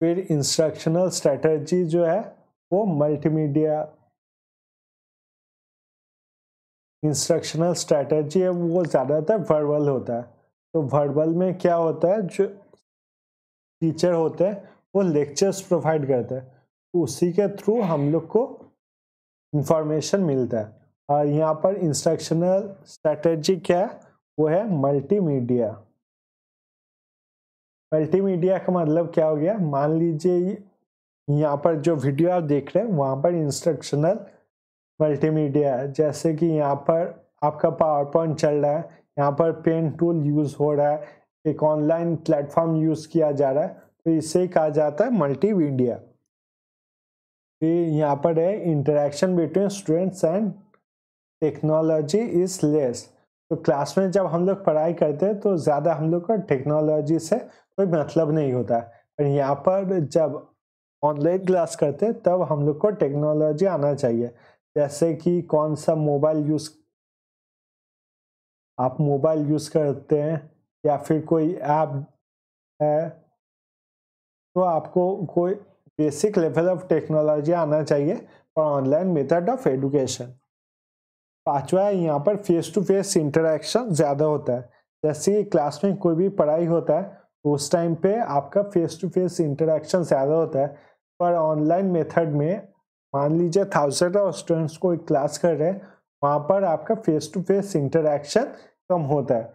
फिर इंस्ट्रक्शनल स्ट्रेटजी जो है वो मल्टीमीडिया इंस्ट्रक्शनल स्ट्रेटजी है वो ज़्यादातर वर्बल होता है तो वर्बल में क्या होता है जो टीचर होते हैं वो लेक्चर्स प्रोवाइड करते हैं तो उसी के थ्रू हम लोग को इंफॉर्मेशन मिलता है और यहाँ पर इंस्ट्रक्शनल स्ट्रेटजी क्या है वो है मल्टीमीडिया मल्टीमीडिया का मतलब क्या हो गया मान लीजिए यहाँ पर जो वीडियो आप देख रहे हैं वहाँ पर इंस्ट्रक्शनल मल्टीमीडिया है जैसे कि यहाँ पर आपका पावर पॉइंट चल रहा है यहाँ पर पेन टूल यूज हो रहा है एक ऑनलाइन प्लेटफॉर्म यूज किया जा रहा है तो इसे कहा जाता है मल्टी मीडिया फिर यहाँ पर है interaction between students and technology is less तो क्लास में जब हम लोग पढ़ाई करते हैं तो ज़्यादा हम लोग का टेक्नोलॉजी से कोई मतलब नहीं होता पर यहाँ पर जब ऑनलाइन क्लास करते हैं तब हम लोग को टेक्नोलॉजी आना चाहिए जैसे कि कौन सा मोबाइल यूज़ आप मोबाइल यूज़ करते हैं या फिर कोई ऐप है तो आपको कोई बेसिक लेवल ऑफ टेक्नोलॉजी आना चाहिए और ऑनलाइन मेथड ऑफ एडुकेशन पांचवा है यहाँ पर फेस टू फेस इंटरेक्शन ज़्यादा होता है जैसे कि क्लास में कोई भी पढ़ाई होता है उस टाइम पे आपका फेस टू फेस इंटरेक्शन ज़्यादा होता है पर ऑनलाइन मेथड में मान लीजिए थाउजेंड ऑफ स्टूडेंट्स को एक क्लास कर रहे हैं वहाँ पर आपका फेस टू फेस इंटरेक्शन कम होता है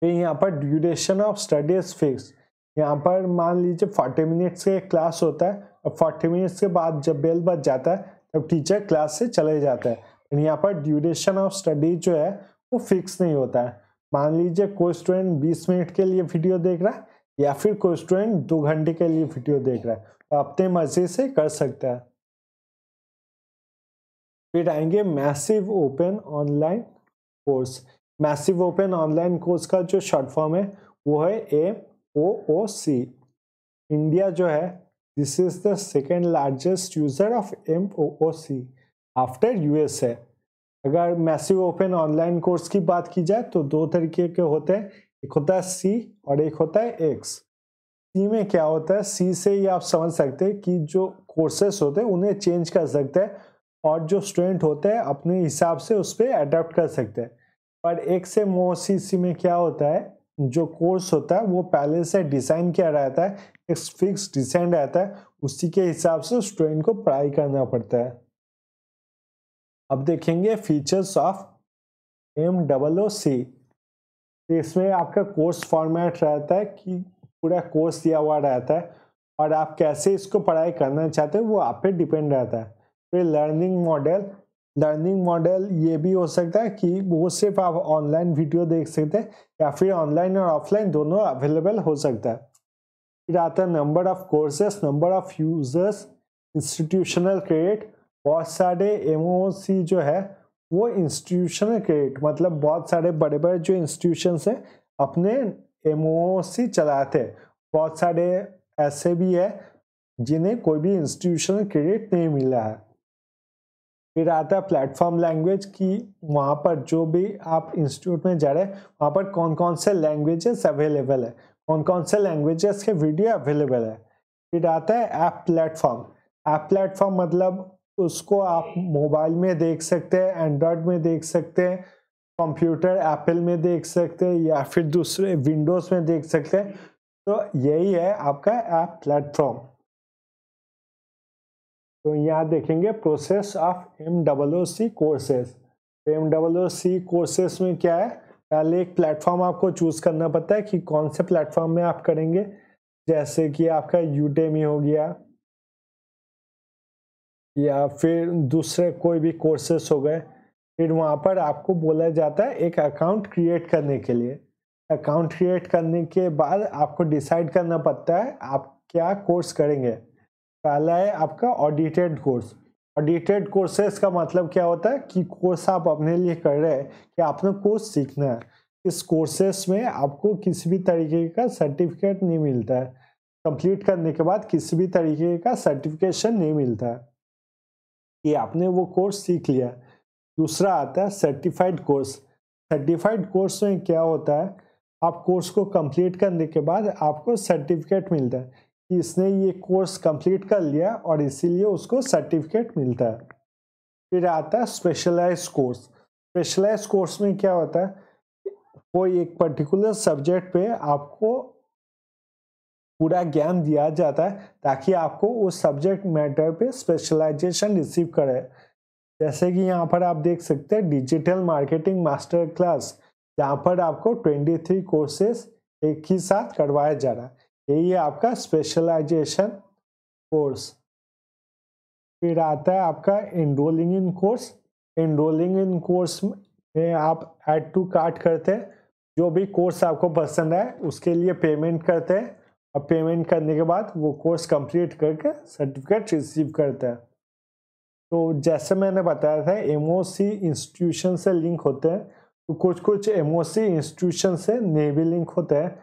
फिर यहाँ पर ड्यूरेशन ऑफ स्टडीज फिक्स यहाँ पर मान लीजिए फोर्टी मिनट्स के क्लास होता है और फोर्टी मिनट्स के बाद जब बेल बज जाता है तब टीचर क्लास से चले जाता है यहाँ पर ड्यूरेशन ऑफ स्टडी जो है वो फिक्स नहीं होता है मान लीजिए कोई स्टूडेंट बीस मिनट के लिए वीडियो देख रहा है या फिर कोई स्टूडेंट दो घंटे के लिए वीडियो देख रहा है तो अपने मर्जी से कर सकता है फिर आएंगे massive open online course massive open online course का जो शॉर्ट फॉर्म है वो है ए ओ ओ सी इंडिया जो है this is the second largest user of M O O C after U S है अगर मैसिव ओपन ऑनलाइन कोर्स की बात की जाए तो दो तरीके के होते हैं एक होता है सी और एक होता है एक्स सी में क्या होता है सी से ही आप समझ सकते हैं कि जो कोर्सेस होते हैं उन्हें चेंज कर सकते हैं और जो स्टूडेंट होते हैं अपने हिसाब से उस पर अडेप्ट कर सकते हैं पर एक से मोसीसी में क्या होता है जो कोर्स होता है वो पहले से डिजाइन किया रहता है एक फिक्स डिजाइन रहता है उसी के हिसाब से स्टूडेंट को पढ़ाई करना पड़ता है अब देखेंगे features of M double O C इसमें आपका कोर्स फॉर्मेट रहता है कि पूरा कोर्स दिया हुआ रहता है और आप कैसे इसको पढ़ाई करना चाहते हो वो आप पे डिपेंड रहता है फिर लर्निंग मॉडल लर्निंग मॉडल ये भी हो सकता है कि वो सिर्फ आप ऑनलाइन वीडियो देख सकते हैं या फिर ऑनलाइन और ऑफलाइन दोनों अवेलेबल हो सकता है फिर आता है number of courses number of users institutional credit बहुत सारे एम जो है वो इंस्टीट्यूशनल क्रेडिट मतलब बहुत सारे बड़े बड़े जो इंस्टीट्यूशन हैं अपने एम चलाते हैं बहुत सारे ऐसे भी है जिन्हें कोई भी इंस्टीट्यूशनल क्रेडिट नहीं मिला है फिर आता है प्लेटफॉर्म लैंग्वेज की वहाँ पर जो भी आप इंस्टीट्यूट में जा रहे हैं वहाँ पर कौन कौन से लैंग्वेजेस अवेलेबल है कौन कौन से लैंग्वेजेस के वीडियो अवेलेबल है फिर आता है ऐप प्लेटफॉर्म ऐप प्लेटफॉर्म मतलब उसको आप मोबाइल में देख सकते हैं एंड्रॉयड में देख सकते हैं कंप्यूटर एप्पल में देख सकते हैं या फिर दूसरे विंडोज़ में देख सकते हैं तो यही है आपका ऐप प्लेटफॉर्म तो यहाँ देखेंगे process of M double O C courses तो M double O C courses में क्या है पहले एक प्लेटफॉर्म आपको चूज़ करना पड़ता है कि कौन से प्लेटफॉर्म में आप करेंगे जैसे कि आपका यूटेमी हो गया या फिर दूसरे कोई भी कोर्सेस हो गए फिर वहाँ पर आपको बोला जाता है एक अकाउंट क्रिएट करने के लिए अकाउंट क्रिएट करने के बाद आपको डिसाइड करना पड़ता है आप क्या कोर्स करेंगे पहला है आपका ऑडिटेड कोर्स ऑडिटेड कोर्सेस का मतलब क्या होता है कि कोर्स आप अपने लिए कर रहे हैं कि आपने कोर्स सीखना है इस कोर्सेस में आपको किसी भी तरीके का सर्टिफिकेट नहीं मिलता है कंप्लीट करने के बाद किसी भी तरीके का सर्टिफिकेशन नहीं मिलता है कि आपने वो कोर्स सीख लिया दूसरा आता है सर्टिफाइड कोर्स सर्टिफाइड कोर्स में क्या होता है आप कोर्स को कंप्लीट करने के बाद आपको सर्टिफिकेट मिलता है कि इसने ये कोर्स कंप्लीट कर लिया और इसीलिए उसको सर्टिफिकेट मिलता है फिर आता है स्पेशलाइज कोर्स स्पेशलाइज कोर्स में क्या होता है कोई एक पर्टिकुलर सब्जेक्ट पे आपको पूरा ज्ञान दिया जाता है ताकि आपको उस सब्जेक्ट मैटर पे स्पेशलाइजेशन रिसीव करे जैसे कि यहाँ पर आप देख सकते हैं डिजिटल मार्केटिंग मास्टर क्लास यहाँ पर आपको 23 कोर्सेस एक ही साथ करवाया जा रहा है यही है आपका स्पेशलाइजेशन कोर्स फिर आता है आपका enrolling in course enrolling in course में आप ऐड टू कार्ट करते हैं जो भी कोर्स आपको पसंद है उसके लिए पेमेंट करते हैं और पेमेंट करने के बाद वो कोर्स कंप्लीट करके सर्टिफिकेट रिसीव करते हैं तो जैसे मैंने बताया था एम इंस्टीट्यूशन से लिंक होते हैं तो कुछ कुछ एम इंस्टीट्यूशन से नहीं भी लिंक होते हैं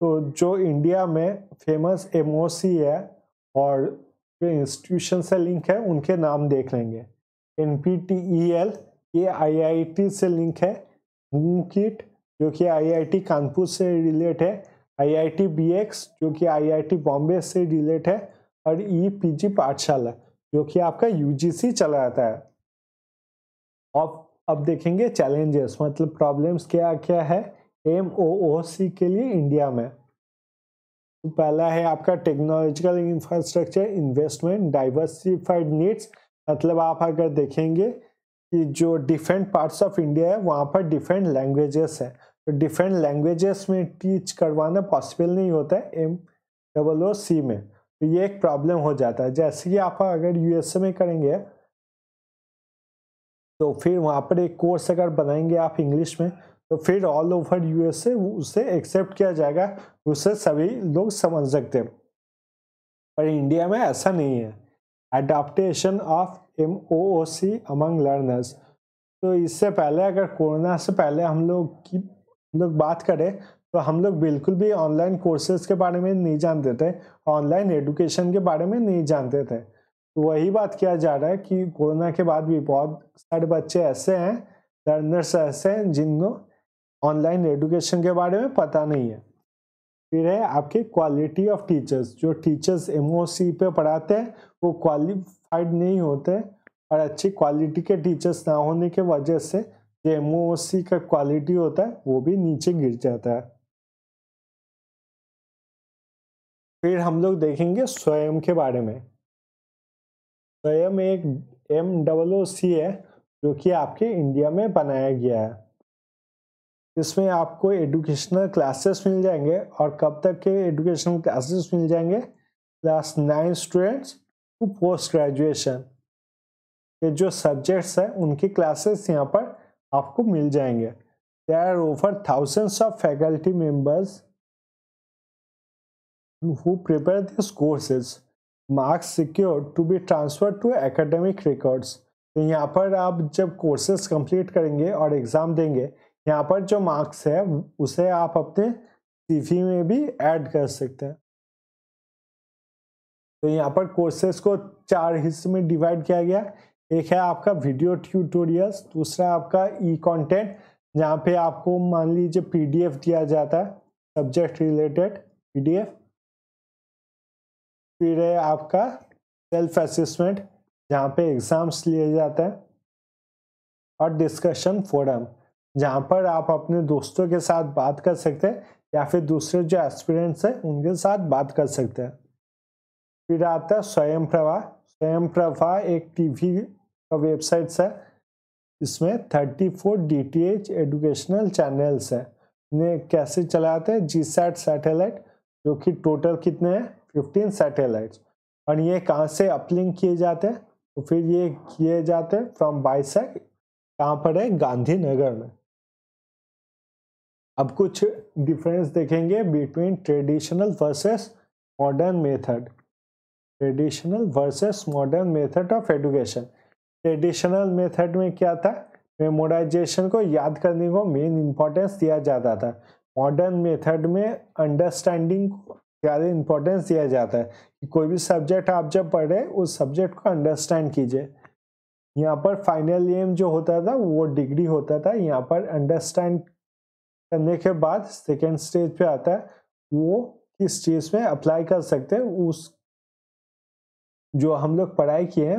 तो जो इंडिया में फेमस एम है और जो इंस्टीट्यूशन से लिंक है उनके नाम देख लेंगे N P T E L ये आईआईटी से लिंक है किट जो कि आईआईटी कानपुर से रिलेट है आईआईटी बीएक्स जो कि आईआईटी बॉम्बे से रिलेट है और ई जी पाठशाला जो कि आपका यूजीसी चला जाता है अब अब देखेंगे चैलेंजेस मतलब प्रॉब्लम्स क्या क्या है एम ओ ओ सी के लिए इंडिया में तो पहला है आपका technological infrastructure investment diversified needs मतलब आप अगर देखेंगे कि जो डिफरेंट पार्ट्स ऑफ इंडिया है वहाँ पर डिफरेंट लैंग्वेजेस है तो डिफरेंट लैंग्वेजेस में टीच करवाना पॉसिबल नहीं होता है एम डबल ओ सी में तो ये एक प्रॉब्लम हो जाता है जैसे कि आप अगर यूएसए में करेंगे तो फिर वहाँ पर एक कोर्स अगर बनाएंगे आप इंग्लिश में तो फिर ऑल ओवर यूएसए उसे एक्सेप्ट किया जाएगा उसे सभी लोग समझ सकते हैं पर इंडिया में ऐसा नहीं है adaptation of M O O C among learners तो इससे पहले अगर कोरोना से पहले हम लोग की हम लोग बात करें तो हम लोग बिल्कुल भी ऑनलाइन कोर्सेज के बारे में नहीं जानते थे ऑनलाइन एडुकेशन के बारे में नहीं जानते थे तो वही बात किया जा रहा है कि कोरोना के बाद भी बहुत सारे बच्चे ऐसे हैं लर्नर्स ऐसे हैं जिनको ऑनलाइन एडुकेशन के बारे में पता नहीं है फिर है आपके क्वालिटी ऑफ टीचर्स जो टीचर्स एम पे पढ़ाते हैं वो क्वालिफाइड नहीं होते और अच्छी क्वालिटी के टीचर्स ना होने के वजह से जो एम का क्वालिटी होता है वो भी नीचे गिर जाता है फिर हम लोग देखेंगे स्वयं के बारे में स्वयं एक एम डब्लो सी है जो कि आपके इंडिया में बनाया गया है इसमें आपको एडुकेशनल क्लासेस मिल जाएंगे और कब तक के एडुकेशनल क्लासेस मिल जाएंगे class nine students to post graduation के जो सब्जेक्ट्स हैं उनकी क्लासेस यहाँ पर आपको मिल जाएंगे there are over thousands of faculty members who prepare this courses marks secure to be transfer to academic records तो यहाँ पर आप जब कोर्सेज कंप्लीट करेंगे और एग्ज़ाम देंगे यहाँ पर जो मार्क्स है उसे आप अपने सीफी में भी ऐड कर सकते हैं तो यहाँ पर कोर्सेज को चार हिस्से में डिवाइड किया गया एक है आपका वीडियो ट्यूटोरियल्स दूसरा आपका ई कंटेंट जहाँ पे आपको मान लीजिए पीडीएफ दिया जाता है सब्जेक्ट रिलेटेड पीडीएफ फिर है आपका सेल्फ असेसमेंट जहाँ पे एग्ज़ाम्स लिए जाते हैं और डिस्कशन फोरम जहाँ पर आप अपने दोस्तों के साथ बात कर सकते हैं या फिर दूसरे जो एस्पिरेंट्स हैं उनके साथ बात कर सकते हैं फिर आता है स्वयं प्रभा स्वयं प्रभा एक टीवी का वेबसाइट्स है इसमें 34 four D T H channels है इन्हें कैसे चलाते हैं जी सैट सैटेलाइट जो कि टोटल कितने हैं 15 सैटेलाइट्स और ये कहाँ से अपलिंक किए जाते हैं तो फिर ये किए जाते हैं फ्रॉम बाईसैक कहाँ पर है गांधीनगर में अब कुछ डिफरेंस देखेंगे between traditional versus modern method traditional versus modern method of education traditional method में क्या था मेमोराइजेशन को याद करने को मेन इम्पोर्टेंस दिया जाता था मॉडर्न मेथड में अंडरस्टैंडिंग को ज़्यादा इम्पोर्टेंस दिया जाता है कि कोई भी सब्जेक्ट आप जब पढ़े उस सब्जेक्ट को अंडरस्टैंड कीजिए यहाँ पर फाइनल एम जो होता था वो डिग्री होता था यहाँ पर अंडरस्टैंड करने के बाद सेकेंड स्टेज पे आता है वो किस चीज़ में अप्लाई कर सकते हैं उस जो हम लोग पढ़ाई किए हैं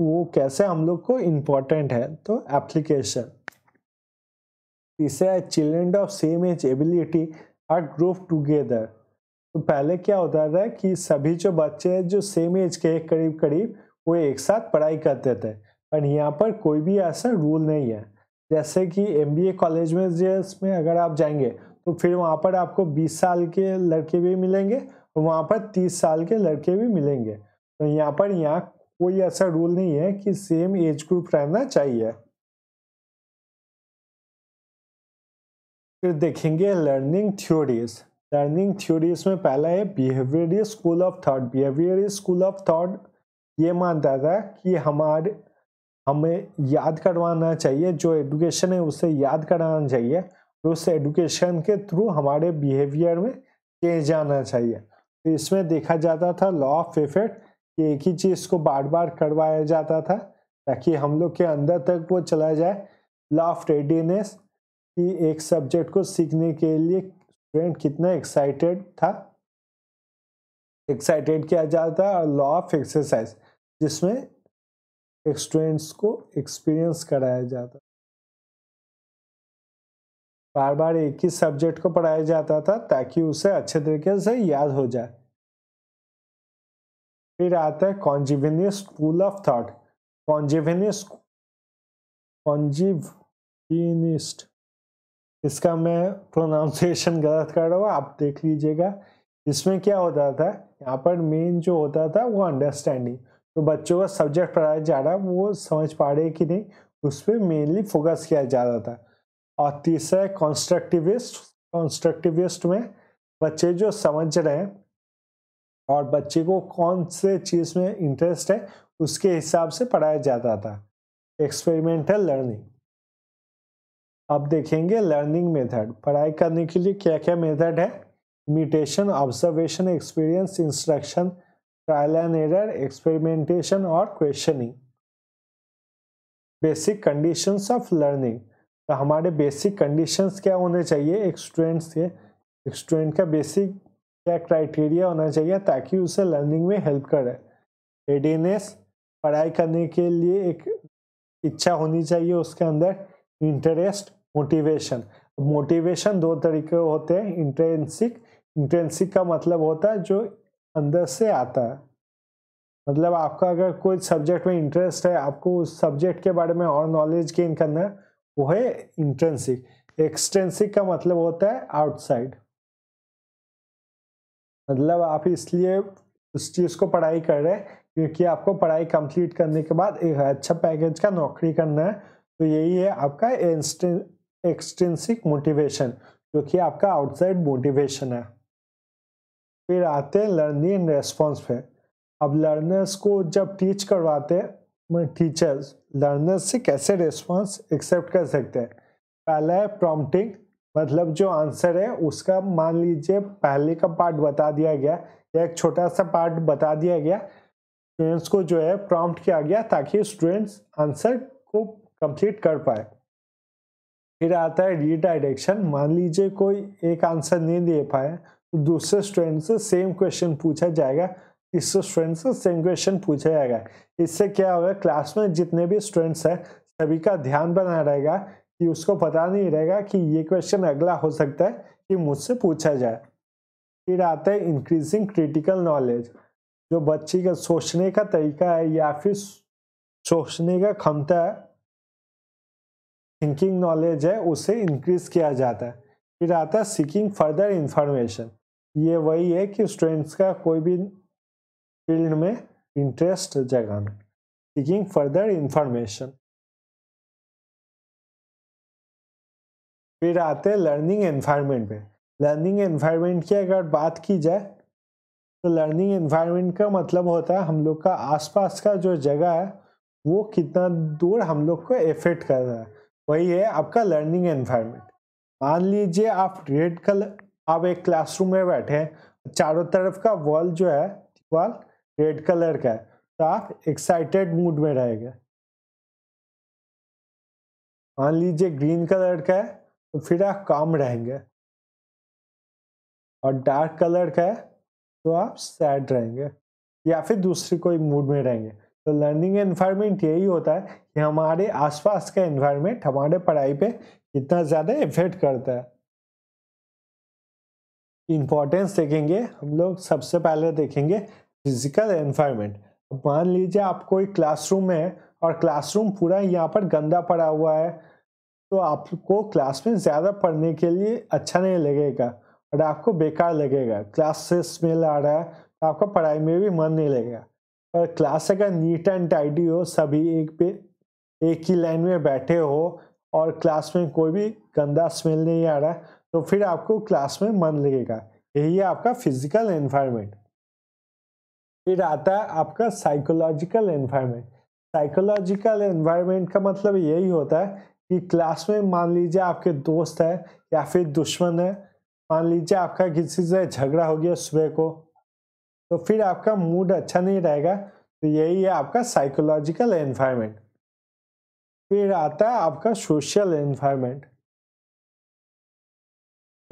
वो कैसे हम लोग को इम्पोर्टेंट है तो एप्लीकेशन तीसरा children of same age ability are group together तो पहले क्या होता था कि सभी जो बच्चे हैं जो सेम एज के करीब करीब वो एक साथ पढ़ाई करते थे पर यहाँ पर कोई भी ऐसा रूल नहीं है जैसे कि ए कॉलेज में जैसे अगर आप जाएंगे तो फिर वहाँ पर आपको 20 साल के लड़के भी मिलेंगे और वहाँ पर 30 साल के लड़के भी मिलेंगे तो यहाँ पर यहाँ कोई ऐसा रूल नहीं है कि सेम एज ग्रुप रहना चाहिए फिर देखेंगे लर्निंग थ्योरीज लर्निंग थ्योरीज में पहला है behaviour school of thought behaviour school of thought ये मानता था कि हमारे हमें याद करवाना चाहिए जो एडुकेशन है उसे याद कराना चाहिए और उस एडुकेशन के थ्रू हमारे बिहेवियर में चेंज आना चाहिए तो इसमें देखा जाता था लॉ ऑफ इफेक्ट कि एक ही चीज़ को बार बार करवाया जाता था ताकि हम लोग के अंदर तक वो चला जाए लॉ ऑफ रेडीनेस कि एक सब्जेक्ट को सीखने के लिए स्टूडेंट कितना एक्साइटेड था एक्साइटेड किया जाता है और लॉ ऑफ एक्सरसाइज जिसमें स्टूडेंट्स को एक्सपीरियंस कराया जाता बार बार एक ही सब्जेक्ट को पढ़ाया जाता था ताकि उसे अच्छे तरीके से याद हो जाए फिर आता है cognitivism school of thought cognitivism cognitivist इसका मैं प्रोनाउंसिएशन गलत कर रहा हूँ आप देख लीजिएगा इसमें क्या होता था यहाँ पर मेन जो होता था वो अंडरस्टैंडिंग तो बच्चों का सब्जेक्ट पढ़ाया जा रहा है वो समझ पा रहे कि नहीं उस पर मेनली फोकस किया जा रहा था और तीसरा है कॉन्स्ट्रक्टिविस्ट कॉन्स्ट्रक्टिविस्ट में बच्चे जो समझ रहे हैं और बच्चे को कौन से चीज़ में इंटरेस्ट है उसके हिसाब से पढ़ाया जाता था एक्सपेरिमेंटल लर्निंग अब देखेंगे लर्निंग मेथड पढ़ाई करने के लिए क्या क्या मेथड है imitation observation experience instruction trial and error experimentation और questioning basic conditions of learning तो हमारे बेसिक कंडीशन क्या होने चाहिए एक स्टूडेंट्स के एक स्टूडेंट का बेसिक क्या क्राइटेरिया होना चाहिए ताकि उसे लर्निंग में हेल्प करे एडीनेस पढ़ाई करने के लिए एक इच्छा होनी चाहिए उसके अंदर इंटरेस्ट मोटिवेशन मोटिवेशन दो तरीके होते हैं इंट्रेंसिक इंट्रेंसिक का मतलब होता है जो अंदर से आता है मतलब आपका अगर कोई सब्जेक्ट में इंटरेस्ट है आपको उस सब्जेक्ट के बारे में और नॉलेज गेन करना है वो है इंट्रेंसिक एक्सटेंसिक का मतलब होता है आउटसाइड मतलब आप इसलिए उस चीज़ को पढ़ाई कर रहे हैं क्योंकि आपको पढ़ाई कंप्लीट करने के बाद एक अच्छा पैकेज का नौकरी करना है तो यही है आपका एक्सटेंसिक मोटिवेशन जो कि आपका आउटसाइड मोटिवेशन है फिर आते हैं लर्निंग एंड रेस्पॉन्स पे अब लर्नर्स को जब टीच करवाते हैं टीचर्स मतलब लर्नर्स से कैसे रेस्पॉन्स एक्सेप्ट कर सकते हैं पहला है प्रॉम्प्टिंग मतलब जो आंसर है उसका मान लीजिए पहले का पार्ट बता दिया गया या एक छोटा सा पार्ट बता दिया गया स्टूडेंट्स को जो है प्रॉम्प्ट किया गया ताकि स्टूडेंट्स आंसर को कंप्लीट कर पाए फिर आता है रीडायरेक्शन मान लीजिए कोई एक आंसर नहीं दे पाए दूसरे स्टूडेंट से सेम क्वेश्चन पूछा जाएगा तीसरे स्टूडेंट से सेम क्वेश्चन पूछा जाएगा इससे क्या होगा क्लास में जितने भी स्टूडेंट्स हैं सभी का ध्यान बना रहेगा कि उसको पता नहीं रहेगा कि ये क्वेश्चन अगला हो सकता है कि मुझसे पूछा जाए फिर आता है इंक्रीजिंग क्रिटिकल नॉलेज जो बच्चे का सोचने का तरीका है या फिर सोचने का क्षमता है थिंकिंग नॉलेज है उसे इंक्रीज किया जाता है फिर आता है सीकिंग फर्दर इंफॉर्मेशन ये वही है कि स्टूडेंट्स का कोई भी फील्ड में इंटरेस्ट जगाना सीकिंग फर्दर इंफॉर्मेशन फिर आते हैं लर्निंग एनवायरनमेंट पे लर्निंग एनवायरनमेंट की अगर बात की जाए तो लर्निंग एनवायरनमेंट का मतलब होता है हम लोग का आसपास का जो जगह है वो कितना दूर हम लोग को इफेक्ट कर रहा है वही है आपका लर्निंग एनवायरनमेंट मान लीजिए आप रेड कलर आप एक क्लासरूम में बैठे हैं चारों तरफ का वॉल जो है वॉल रेड कलर का है तो आप एक्साइटेड मूड में रहेंगे मान लीजिए ग्रीन कलर का है तो फिर आप काम रहेंगे और डार्क कलर का है तो आप सैड रहेंगे या फिर दूसरी कोई मूड में रहेंगे तो लर्निंग एनवायरनमेंट यही होता है कि हमारे आसपास का एनवायरनमेंट हमारे पढ़ाई पे कितना ज़्यादा इफेक्ट करता है इम्पोर्टेंस देखेंगे हम लोग सबसे पहले देखेंगे फिजिकल एनवायरनमेंट मान लीजिए आप कोई क्लासरूम में है और क्लासरूम पूरा यहाँ पर गंदा पड़ा हुआ है तो आपको क्लास में ज़्यादा पढ़ने के लिए अच्छा नहीं लगेगा और आपको बेकार लगेगा क्लास से स्मेल आ रहा है तो आपका पढ़ाई में भी मन नहीं लगेगा और क्लास अगर नीट एंड टाइडी हो सभी एक पे एक ही लाइन में बैठे हो और क्लास में कोई भी गंदा स्मेल नहीं आ रहा है तो फिर आपको क्लास में मन लगेगा यही है आपका फिजिकल एनवायरनमेंट फिर आता है आपका साइकोलॉजिकल एनवायरनमेंट साइकोलॉजिकल एनवायरनमेंट का मतलब यही होता है कि क्लास में मान लीजिए आपके दोस्त है या फिर दुश्मन है मान लीजिए आपका किसी से झगड़ा हो गया सुबह को तो फिर आपका मूड अच्छा नहीं रहेगा तो यही है आपका साइकोलॉजिकल एनवायरनमेंट फिर आता है आपका सोशल एनवायरनमेंट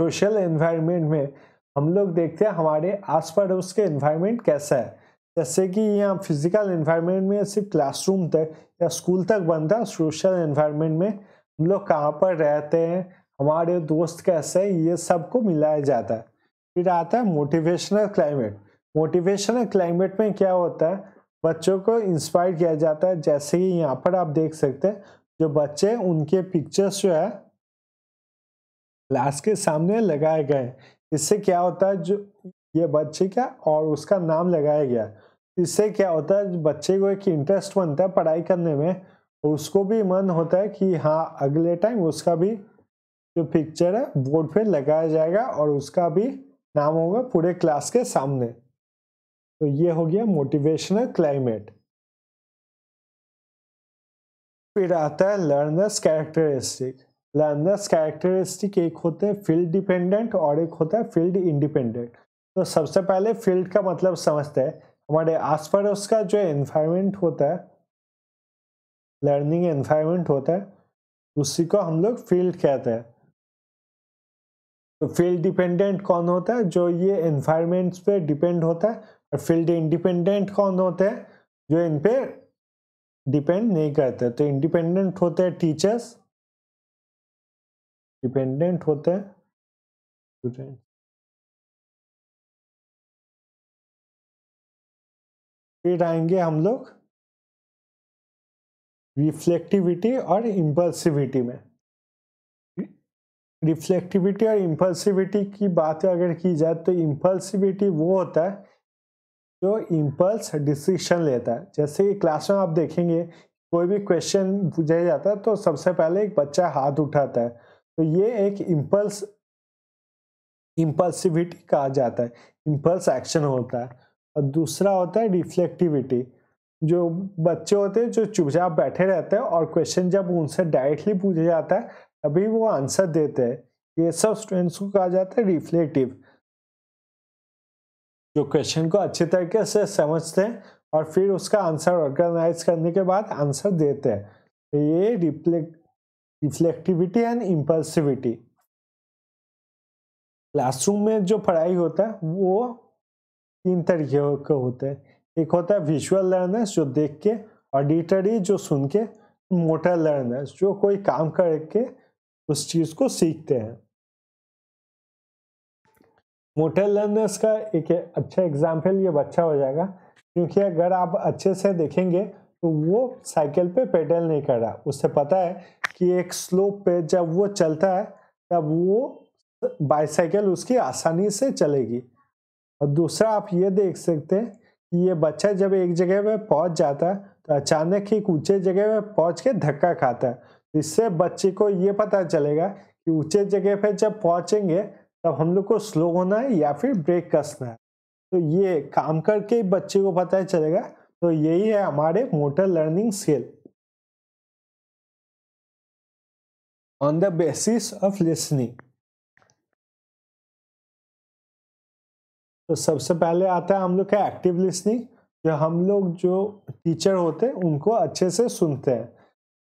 सोशल इन्वायरमेंट में हम लोग देखते हैं हमारे आस पड़ोस के इन्वायरमेंट कैसा है जैसे कि यहाँ फिजिकल इन्वायरमेंट में सिर्फ क्लासरूम तक या स्कूल तक बनता है सोशल इन्वायरमेंट में हम लोग कहाँ पर रहते हैं हमारे दोस्त कैसे हैं ये सबको मिलाया जाता है फिर आता है मोटिवेशनल क्लाइमेट मोटिवेशनल क्लाइमेट में क्या होता है बच्चों को इंस्पायर किया जाता है जैसे कि यहाँ पर आप देख सकते हैं जो बच्चे उनके पिक्चर्स जो है लाश के सामने लगाए गए इससे क्या होता है जो ये बच्चे का और उसका नाम लगाया गया इससे क्या होता है बच्चे को एक इंटरेस्ट बनता है पढ़ाई करने में और उसको भी मन होता है कि हाँ अगले टाइम उसका भी जो पिक्चर है बोर्ड पे लगाया जाएगा और उसका भी नाम होगा पूरे क्लास के सामने तो ये हो गया मोटिवेशनल क्लाइमेट फिर आता है लर्नर्स कैरेक्टरिस्टिक लर्नर्स कैरेक्टरिस्टिक एक होते हैं फील्ड डिपेंडेंट और एक होता है फील्ड इंडिपेंडेंट तो सबसे पहले फील्ड का मतलब समझते हैं हमारे आस पड़ोस का जो एनवायरनमेंट होता है लर्निंग एनवायरमेंट होता है उसी को हम लोग फील्ड कहते हैं तो फील्ड डिपेंडेंट कौन होता है जो ये एनवायरनमेंट्स पे डिपेंड होता है और फील्ड इंडिपेंडेंट कौन होते हैं जो इन पे डिपेंड नहीं करते तो इंडिपेंडेंट होते हैं टीचर्स डिपेंडेंट होते हैं फिर आएंगे हम लोग रिफ्लेक्टिविटी और इम्पल्सिविटी में रिफ्लेक्टिविटी और इम्पल्सिविटी की बात अगर की जाए तो इम्पल्सिविटी वो होता है जो इम्पल्स डिसीशन लेता है जैसे कि क्लास में आप देखेंगे कोई भी क्वेश्चन पूछा जाता है तो सबसे पहले एक बच्चा हाथ उठाता है तो ये एक इम्पल्स इम्पल्सिविटी कहा जाता है इम्पल्स एक्शन होता है और दूसरा होता है रिफ्लेक्टिविटी जो बच्चे होते हैं जो चुपचाप बैठे रहते हैं और क्वेश्चन जब उनसे डायरेक्टली पूछा जाता है तभी वो आंसर देते हैं ये सब स्टूडेंट्स को कहा जाता है रिफ्लेक्टिव जो क्वेश्चन को अच्छे तरीके से समझते हैं और फिर उसका आंसर ऑर्गेनाइज करने के बाद आंसर देते हैं तो ये reflect reflectivity and impulsivity classroom में जो पढ़ाई होता है वो तीन तरीके का होता है एक होता है विजुअल लर्नर्स जो देख के ऑडिटरी जो सुन के मोटर लर्नर्स जो कोई काम करके उस चीज़ को सीखते हैं मोटर लर्नर्स का एक अच्छा एग्जाम्पल ये बच्चा हो जाएगा क्योंकि अगर आप अच्छे से देखेंगे तो वो साइकिल पे पेडल नहीं कर रहा उससे पता है कि एक स्लोप पे जब वो चलता है तब वो बाइसाइकिल उसकी आसानी से चलेगी और दूसरा आप ये देख सकते हैं कि ये बच्चा जब एक जगह पे पहुंच जाता है तो अचानक ही ऊंचे जगह पे पहुंच के धक्का खाता है इससे बच्चे को ये पता चलेगा कि ऊंचे जगह पे जब पहुंचेंगे तब हम लोग को स्लो होना है या फिर ब्रेक कसना है तो ये काम करके ही बच्चे को पता चलेगा तो यही है हमारे motor learning skill on the basis of listening तो सबसे पहले आता है हम लोग का एक्टिव लिसनिंग जो हम लोग जो टीचर होते हैं उनको अच्छे से सुनते हैं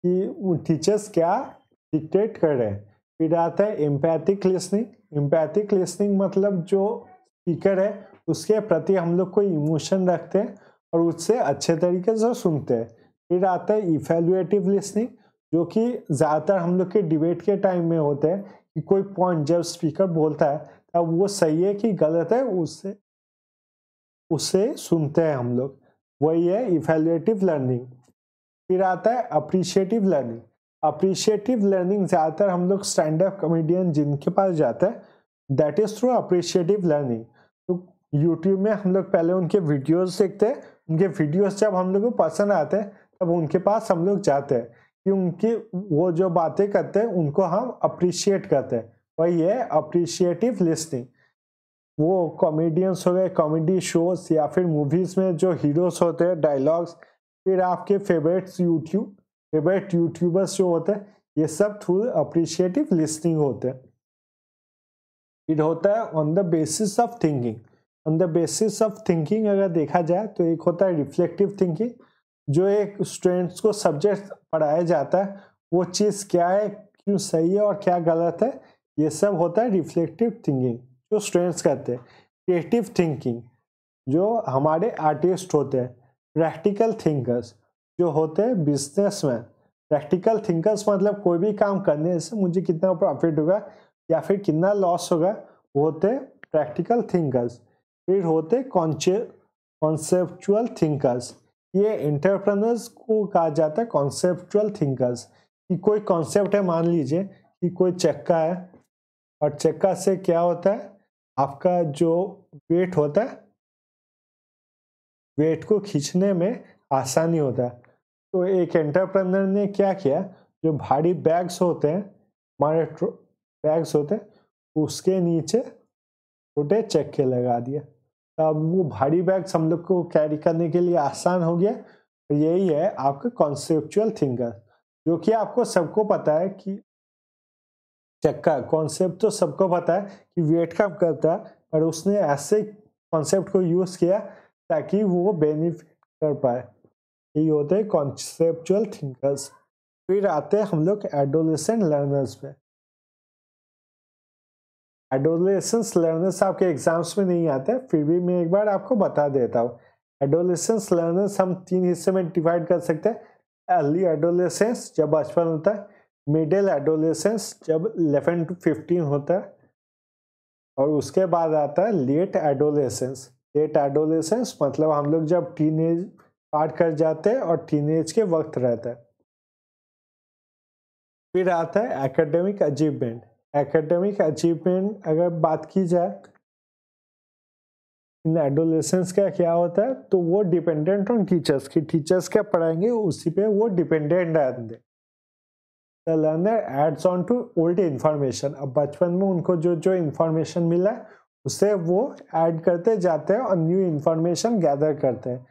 कि टीचर्स क्या डिक्टेट कर रहे हैं फिर आता है एम्पैथिक लिसनिंग एम्पैथिक लिसनिंग मतलब जो स्पीकर है उसके प्रति हम लोग कोई इमोशन रखते हैं और उससे अच्छे तरीके से सुनते हैं फिर आता है इवेलुएटिव लिसनिंग जो कि ज़्यादातर हम लोग के डिबेट के टाइम में होते हैं कि कोई पॉइंट जब स्पीकर बोलता है तब वो सही है कि गलत है उससे उसे सुनते हैं हम लोग वही है इवेल्युएटिव लर्निंग फिर आता है अप्रिशिएटिव लर्निंग अप्रिशिएटिव लर्निंग ज़्यादातर हम लोग स्टैंड अप कॉमेडियन जिनके पास जाते हैं that is through appreciative learning तो यूट्यूब में हम लोग पहले उनके वीडियोज़ देखते हैं उनके वीडियोज जब हम लोग को पसंद आते हैं तब उनके पास हम लोग जाते हैं उनकी वो जो बातें करते हैं उनको हम अप्रिशिएट करते हैं वही है अप्रिशिएटिव लिस्टिंग वो कॉमेडियंस हो गए कॉमेडी शोज या फिर मूवीज में जो हीरोज होते हैं डायलॉग्स फिर आपके फेवरेट्स यूट्यूब फेवरेट यूट्यूबर्स जो होते हैं ये सब थ्रू अप्रिशिएटिव लिस्टिंग होते हैं इट होता है on the basis of thinking on the basis of thinking अगर देखा जाए तो एक होता है रिफ्लेक्टिव थिंकिंग जो एक स्टूडेंट्स को सब्जेक्ट पढ़ाया जाता है वो चीज़ क्या है क्यों सही है और क्या गलत है ये सब होता है रिफ्लेक्टिव थिंकिंग जो स्टूडेंट्स करते हैं क्रिएटिव थिंकिंग जो हमारे आर्टिस्ट होते हैं प्रैक्टिकल थिंकर्स जो होते हैं बिजनेसमैन प्रैक्टिकल थिंकर्स मतलब कोई भी काम करने से मुझे कितना प्रॉफिट होगा या फिर कितना लॉस होगा वो होते प्रैक्टिकल थिंकर्स फिर होते कॉन्चे कॉन्सेप्चुअल थिंकर्स ये इंटरप्रनर्स को कहा जाता है कॉन्सेप्चुअल थिंकर्स कि कोई कॉन्सेप्ट है मान लीजिए कि कोई चक्का है और चक्का से क्या होता है आपका जो वेट होता है वेट को खींचने में आसानी होता है तो एक एंटरप्रेनर ने क्या किया जो भारी बैग्स होते हैं हमारे बैग्स होते हैं उसके नीचे छोटे चक्के लगा दिया अब वो भारी बैग्स हम लोग को कैरी करने के लिए आसान हो गया तो यही है आपका कॉन्सेप्चुअल थिंकर जो कि आपको सबको पता है कि चक्का कॉन्सेप्ट तो सबको पता है कि वेट कम करता है पर उसने ऐसे कॉन्सेप्ट को यूज़ किया ताकि वो बेनिफिट कर पाए यही होते हैं कॉन्सेप्चुअल थिंकर्स फिर आते हैं हम लोग एडोलेसेंट लर्नर्स पे एडोलेसेंस लर्नर्स आपके एग्जाम्स में नहीं आते फिर भी मैं एक बार आपको बता देता हूँ एडोलेसेंस लर्नर्स हम तीन हिस्से में डिवाइड कर सकते हैं अर्ली एडोलेसेंस जब बचपन होता है मिडिल एडोलेसेंस जब इलेवन टू फिफ्टीन होता है और उसके बाद आता है लेट एडोलेसेंस लेट एडोलेसेंस मतलब हम लोग जब टीन एज पार्ट कर जाते हैं और टीन एज के वक्त रहता है फिर आता है एकेडमिक अचीवमेंट एकेडमिक अचीवमेंट अगर बात की जाए इन एडोलेसेंस का क्या होता है तो वो डिपेंडेंट ऑन टीचर्स की टीचर्स क्या पढ़ाएंगे उसी पे वो डिपेंडेंट रहते the learner adds on to old information अब बचपन में उनको जो जो इन्फॉर्मेशन मिला है उसे वो ऐड करते जाते हैं और न्यू इन्फॉर्मेशन गैदर करते हैं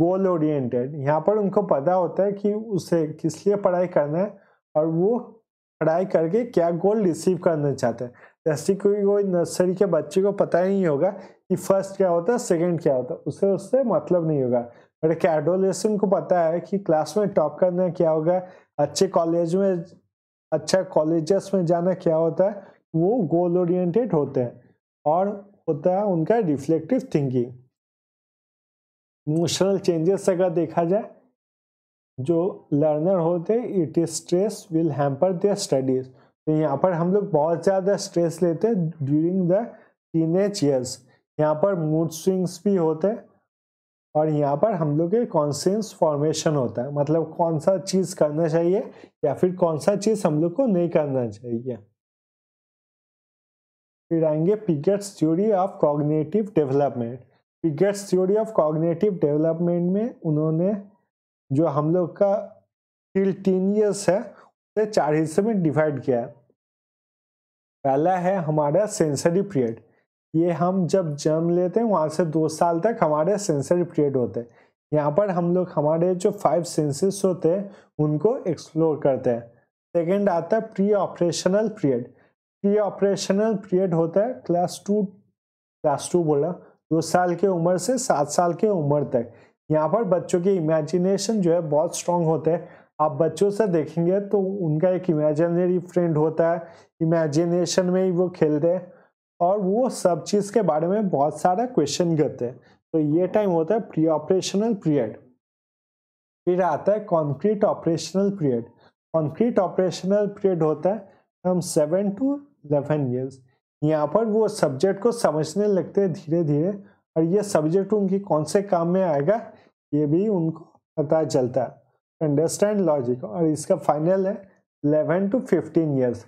गोल ओरिएंटेड यहाँ पर उनको पता होता है कि उसे किस लिए पढ़ाई करना है और वो पढ़ाई करके क्या गोल रिसीव करना चाहते हैं जैसे कोई कोई नर्सरी के बच्चे को पता ही नहीं होगा कि फर्स्ट क्या होता है सेकेंड क्या होता है उससे उससे मतलब नहीं होगा बट एक एडोलेसन को पता है कि क्लास में टॉप करना क्या होगा अच्छे कॉलेज में अच्छा कॉलेजेस में जाना क्या होता है वो गोल ओरिएंटेड होते हैं और होता है उनका रिफ्लेक्टिव थिंकिंग इमोशनल चेंजेस अगर देखा जाए जो लर्नर होते it is stress will hamper their studies तो यहाँ पर हम लोग बहुत ज़्यादा स्ट्रेस लेते हैं during the teenage years यहाँ पर मूड स्विंग्स भी होते हैं और यहाँ पर हम लोग के कॉन्सेंस फॉर्मेशन होता है मतलब कौन सा चीज़ करना चाहिए या फिर कौन सा चीज़ हम लोग को नहीं करना चाहिए फिर आएंगे Piaget's theory of cognitive development Piaget's theory of cognitive development में उन्होंने जो हम लोग का टिल ईयर्स है उसे चार हिस्से में डिवाइड किया है पहला है हमारा सेंसरी पीरियड ये हम जब जन्म लेते हैं वहाँ से दो साल तक हमारे सेंसरी पीरियड होते हैं यहाँ पर हम लोग हमारे जो फाइव सेंसेस होते हैं उनको एक्सप्लोर करते हैं सेकेंड आता है pre operational period pre operational period होता है क्लास टू क्लास टू बोला दो साल के उम्र से सात साल के उम्र तक यहाँ पर बच्चों की इमेजिनेशन जो है बहुत स्ट्रांग होते हैं आप बच्चों से देखेंगे तो उनका एक इमेजिनरी फ्रेंड होता है इमेजिनेशन में ही वो खेलते हैं और वो सब चीज़ के बारे में बहुत सारा क्वेश्चन करते हैं तो ये टाइम होता है प्री ऑपरेशनल पीरियड फिर आता है concrete operational period concrete operational period होता है from seven to eleven years यहाँ पर वो सब्जेक्ट को समझने लगते हैं धीरे धीरे और ये सब्जेक्ट उनकी कौन से काम में आएगा ये भी उनको पता चलता है अंडरस्टैंड लॉजिक और इसका फाइनल है eleven to fifteen years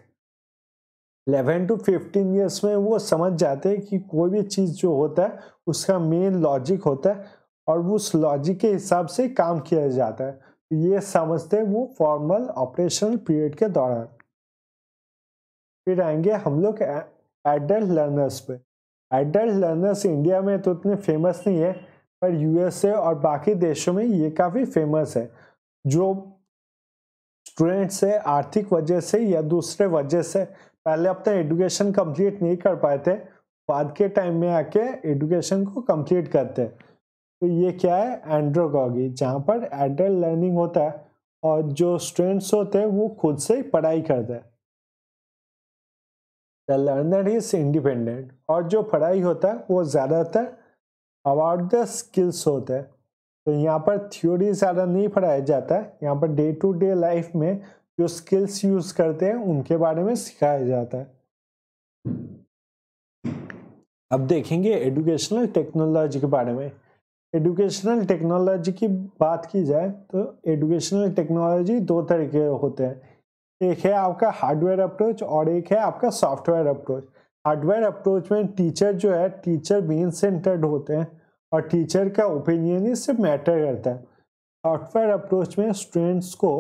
eleven to fifteen years में वो समझ जाते हैं कि कोई भी चीज़ जो होता है उसका मेन लॉजिक होता है और उस लॉजिक के हिसाब से काम किया जाता है तो ये समझते हैं वो फॉर्मल ऑपरेशनल पीरियड के दौरान फिर आएंगे हम लोग एडल्ट लर्नर्स पे एडल्ट लर्नर्स इंडिया में तो इतने फेमस नहीं है पर यूएसए और बाकी देशों में ये काफ़ी फेमस है जो स्टूडेंट से आर्थिक वजह से या दूसरे वजह से पहले अपना एडुकेशन कंप्लीट नहीं कर पाए थे बाद के टाइम में आके एडुकेशन को कंप्लीट करते हैं तो ये क्या है एंड्रोकॉगी जहाँ पर एडल्ट लर्निंग होता है और जो स्टूडेंट्स होते हैं वो खुद से पढ़ाई करते हैं द लर्नर इज इंडिपेंडेंट और जो पढ़ाई होता है वो ज़्यादातर अबाउट द स्किल्स होते हैं तो यहाँ पर थ्योरी ज़्यादा नहीं पढ़ाया जाता है यहाँ per day to day life में जो स्किल्स यूज करते हैं उनके बारे में सिखाया जाता है अब देखेंगे एडुकेशनल टेक्नोलॉजी के बारे में एडुकेशनल टेक्नोलॉजी की बात की जाए तो एडुकेशनल टेक्नोलॉजी दो तरह के होते हैं एक है आपका हार्डवेयर अप्रोच और एक है आपका सॉफ्टवेयर अप्रोच हार्डवेयर अप्रोच में टीचर जो है टीचर मेन सेंटर्ड होते हैं और टीचर का ओपिनियन सिर्फ मैटर करता है सॉफ्टवेयर अप्रोच में स्टूडेंट्स को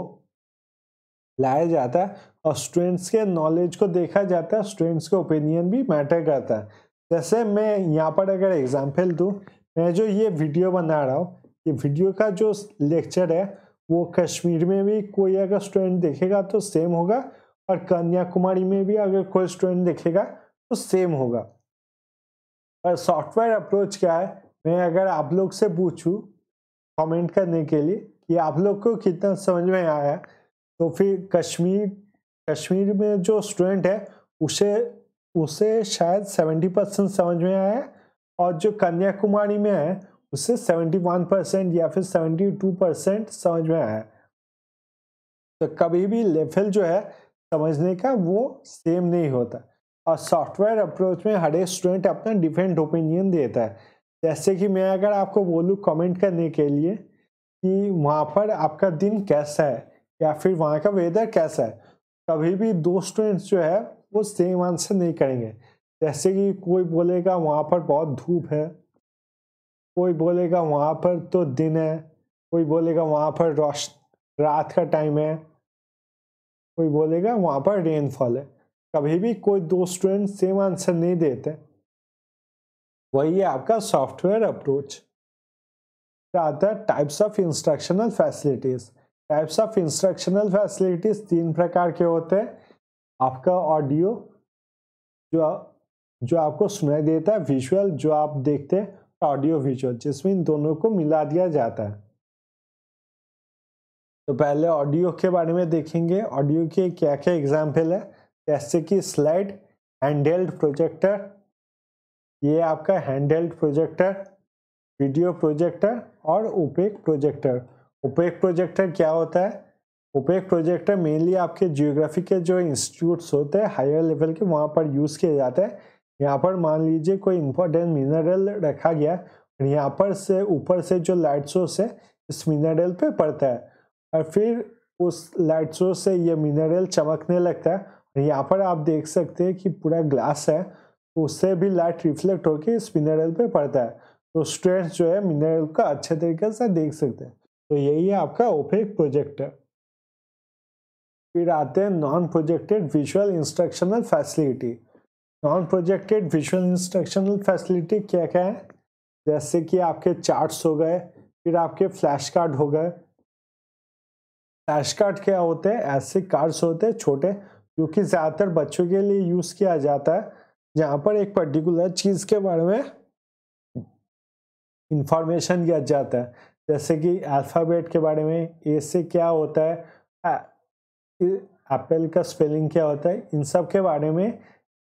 लाया जाता है और स्टूडेंट्स के नॉलेज को देखा जाता है स्टूडेंट्स के ओपिनियन भी मैटर करता है जैसे मैं यहाँ पर अगर एग्जाम्पल दूँ मैं जो ये वीडियो बना रहा हूँ ये वीडियो का जो लेक्चर है वो कश्मीर में भी कोई अगर स्टूडेंट देखेगा तो सेम होगा और कन्याकुमारी में भी अगर कोई स्टूडेंट देखेगा तो सेम होगा पर सॉफ्टवेयर अप्रोच क्या है मैं अगर आप लोग से पूछूं कमेंट करने के लिए कि आप लोग को कितना समझ में आया तो फिर कश्मीर कश्मीर में जो स्टूडेंट है उसे उसे शायद सेवेंटी परसेंट समझ में आया और जो कन्याकुमारी में है उसे सेवेंटी वन परसेंट या फिर सेवेंटी टू परसेंट समझ में आया तो कभी भी लेवल जो है समझने का वो सेम नहीं होता और सॉफ्टवेयर अप्रोच में हर एक स्टूडेंट अपना डिफरेंट ओपिनियन देता है जैसे कि मैं अगर आपको बोलूँ कमेंट करने के लिए कि वहाँ पर आपका दिन कैसा है या फिर वहाँ का वेदर कैसा है कभी भी दो स्टूडेंट्स जो है वो सेम आंसर नहीं करेंगे जैसे कि कोई बोलेगा वहाँ पर बहुत धूप है कोई बोलेगा वहाँ पर तो दिन है कोई बोलेगा वहाँ पर रोश रात का टाइम है कोई बोलेगा वहाँ पर रेनफॉल है कभी भी कोई दो स्टूडेंट सेम आंसर नहीं देते वही है आपका सॉफ्टवेयर अप्रोच आता है types of instructional facilities types of instructional facilities तीन प्रकार के होते हैं आपका ऑडियो जो जो आपको सुनाई देता है विजुअल जो आप देखते हैं ऑडियो विजुअल जिसमें इन दोनों को मिला दिया जाता है तो पहले ऑडियो के बारे में देखेंगे ऑडियो के क्या क्या एग्जाम्पल है जैसे कि स्लाइड हैंडहेल्ड प्रोजेक्टर ये आपका हैंडहेल्ड प्रोजेक्टर वीडियो प्रोजेक्टर और ओपेक प्रोजेक्टर ओपेक प्रोजेक्टर क्या होता है ओपेक प्रोजेक्टर मेनली आपके जियोग्राफी के जो इंस्टीट्यूट्स होते हैं हायर लेवल के वहाँ पर यूज़ किए जाते हैं यहाँ पर मान लीजिए कोई इंपॉर्टेंट मिनरल रखा गया और यहाँ पर से ऊपर से जो लाइट सोर्स है इस मिनरल पे पड़ता है और फिर उस लाइट सोर्स से ये मिनरल चमकने लगता है तो यहाँ पर आप देख सकते हैं कि पूरा ग्लास है तो उससे भी लाइट रिफ्लेक्ट होकर इस मिनरल पे पड़ता है तो स्टूडेंट्स जो है मिनरल का अच्छे तरीके से देख सकते हैं तो यही है आपका ओपेक है फिर आते हैं non projected visual instructional facility non projected visual instructional facility क्या क्या है जैसे कि आपके चार्ट्स हो गए फिर आपके फ्लैश कार्ड हो गए फ्लैश कार्ड क्या होते हैं ऐसे कार्ड्स होते हैं छोटे जो कि ज़्यादातर बच्चों के लिए यूज़ किया जाता है जहाँ पर एक पर्टिकुलर चीज़ के बारे में इंफॉर्मेशन दिया जाता है जैसे कि अल्फ़ाबेट के बारे में ए से क्या होता है एप्पल का स्पेलिंग क्या होता है इन सब के बारे में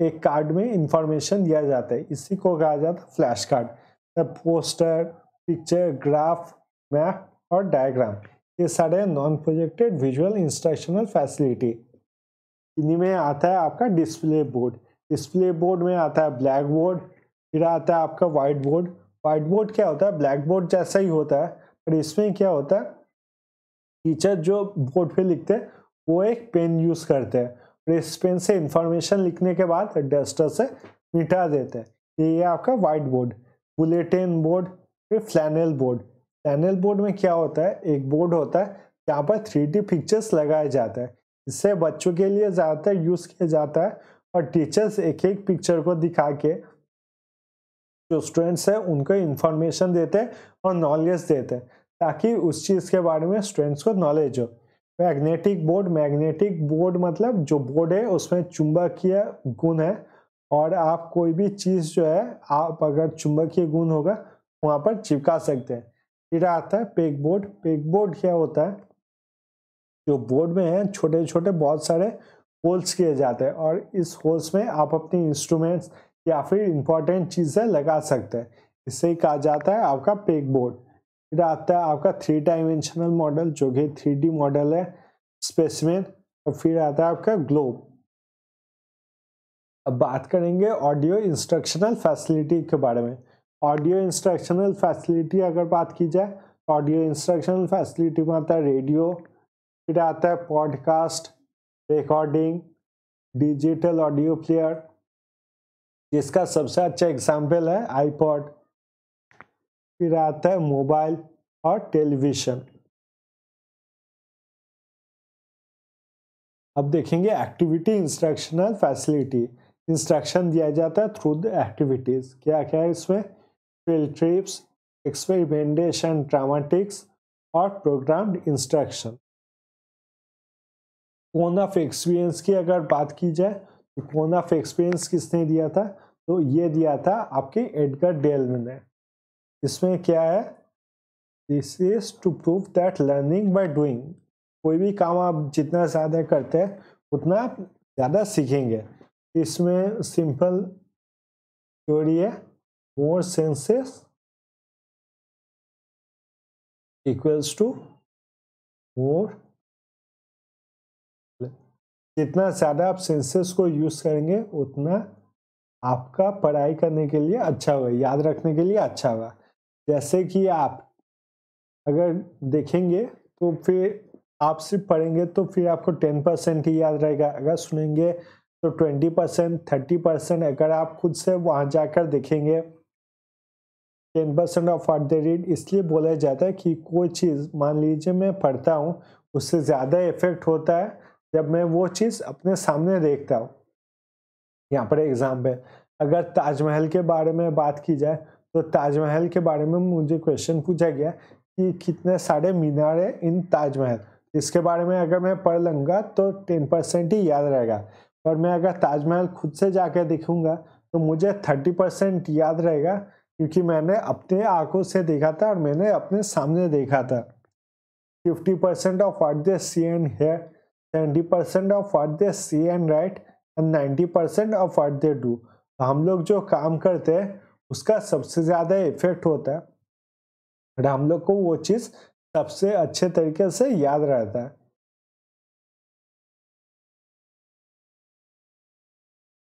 एक कार्ड में इंफॉर्मेशन दिया जाता है इसी को कहा जाता है flash card poster picture graph map और डायग्राम ये सारे non projected visual instructional facility इन्हीं में आता है आपका डिस्प्ले बोर्ड डिस्प्ले बोर्ड में आता है ब्लैक बोर्ड फिर आता है आपका वाइट बोर्ड वाइट बोर्ड क्या होता है ब्लैक बोर्ड जैसा ही होता है पर इसमें क्या होता है टीचर जो बोर्ड पे लिखते हैं वो एक पेन यूज़ करते हैं और इस पेन से इंफॉर्मेशन लिखने के बाद डस्टर से मिटा देते हैं ये आपका वाइट बोर्ड बुलेटिन बोर्ड फिर फ्लैनल बोर्ड फ्लैनल बोर्ड में क्या होता है एक बोर्ड होता है जहाँ पर थ्री पिक्चर्स लगाए जाते हैं इसे बच्चों के लिए ज़्यादातर यूज़ किया जाता है और टीचर्स एक एक पिक्चर को दिखा के जो स्टूडेंट्स हैं उनको इन्फॉर्मेशन देते और नॉलेज देते ताकि उस चीज़ के बारे में स्टूडेंट्स को नॉलेज हो मैग्नेटिक बोर्ड मैग्नेटिक बोर्ड मतलब जो बोर्ड है उसमें चुंबकीय गुण है और आप कोई भी चीज़ जो है आप अगर चुंबकीय गुण होगा वहाँ पर चिपका सकते हैं फिर आता है पेक बोर्ड पेक बोर्ड क्या होता है जो बोर्ड में है छोटे छोटे बहुत सारे होल्स किए जाते हैं और इस होल्स में आप अपनी इंस्ट्रूमेंट्स या फिर इम्पॉर्टेंट चीज़ें लगा सकते हैं इसे कहा जाता है आपका पेक बोर्ड फिर आता है आपका थ्री डायमेंशनल मॉडल जो कि थ्री डी मॉडल है स्पेसमेन और फिर आता है आपका ग्लोब अब बात करेंगे ऑडियो इंस्ट्रक्शनल फैसिलिटी के बारे में ऑडियो इंस्ट्रक्शनल फैसिलिटी अगर बात की जाए ऑडियो इंस्ट्रक्शनल फैसिलिटी में आता है रेडियो फिर आता है podcast recording digital audio player जिसका सबसे अच्छा एग्जाम्पल है आईपॉड फिर आता है मोबाइल और टेलीविज़न अब देखेंगे एक्टिविटी इंस्ट्रक्शनल फैसिलिटी इंस्ट्रक्शन दिया जाता है थ्रू द एक्टिविटीज़ क्या क्या है इसमें फील्ड ट्रिप्स एक्सपेरिमेंटेशन ड्रामेटिक्स और programmed instruction cone of experience की अगर बात की जाए तो कौन ऑफ एक्सपीरियंस किसने दिया था तो ये दिया था आपके एडगर डेल ने इसमें क्या है this is to prove that learning by doing कोई भी काम आप जितना ज़्यादा करते हैं उतना ज़्यादा सीखेंगे इसमें सिंपल थ्योरी है more senses equals to more जितना ज़्यादा आप सेंसेस को यूज़ करेंगे उतना आपका पढ़ाई करने के लिए अच्छा होगा याद रखने के लिए अच्छा होगा जैसे कि आप अगर देखेंगे तो फिर आप सिर्फ पढ़ेंगे तो फिर आपको टेन परसेंट ही याद रहेगा अगर सुनेंगे तो ट्वेंटी परसेंट थर्टी परसेंट अगर आप खुद से वहाँ जाकर देखेंगे ten percent of what they read इसलिए बोला जाता है कि कोई चीज़ मान लीजिए मैं पढ़ता हूँ उससे ज़्यादा इफेक्ट होता है जब मैं वो चीज़ अपने सामने देखता हूँ यहाँ पर एग्ज़ाम्पल अगर ताजमहल के बारे में बात की जाए तो ताजमहल के बारे में मुझे क्वेश्चन पूछा गया कि कितने सारे मीनार है इन ताजमहल इसके बारे में अगर मैं पढ़ लूँगा तो टेन परसेंट ही याद रहेगा पर मैं अगर ताजमहल खुद से जाकर देखूँगा तो मुझे थर्टी परसेंट याद रहेगा क्योंकि मैंने अपने आंखों से देखा था और मैंने अपने सामने देखा था fifty percent of what they and hear percent of what they see and write and ninety percent of what they do तो हम लोग जो काम करते हैं उसका सबसे ज़्यादा इफेक्ट होता है और हम लोग को वो चीज़ सबसे अच्छे तरीके से याद रहता है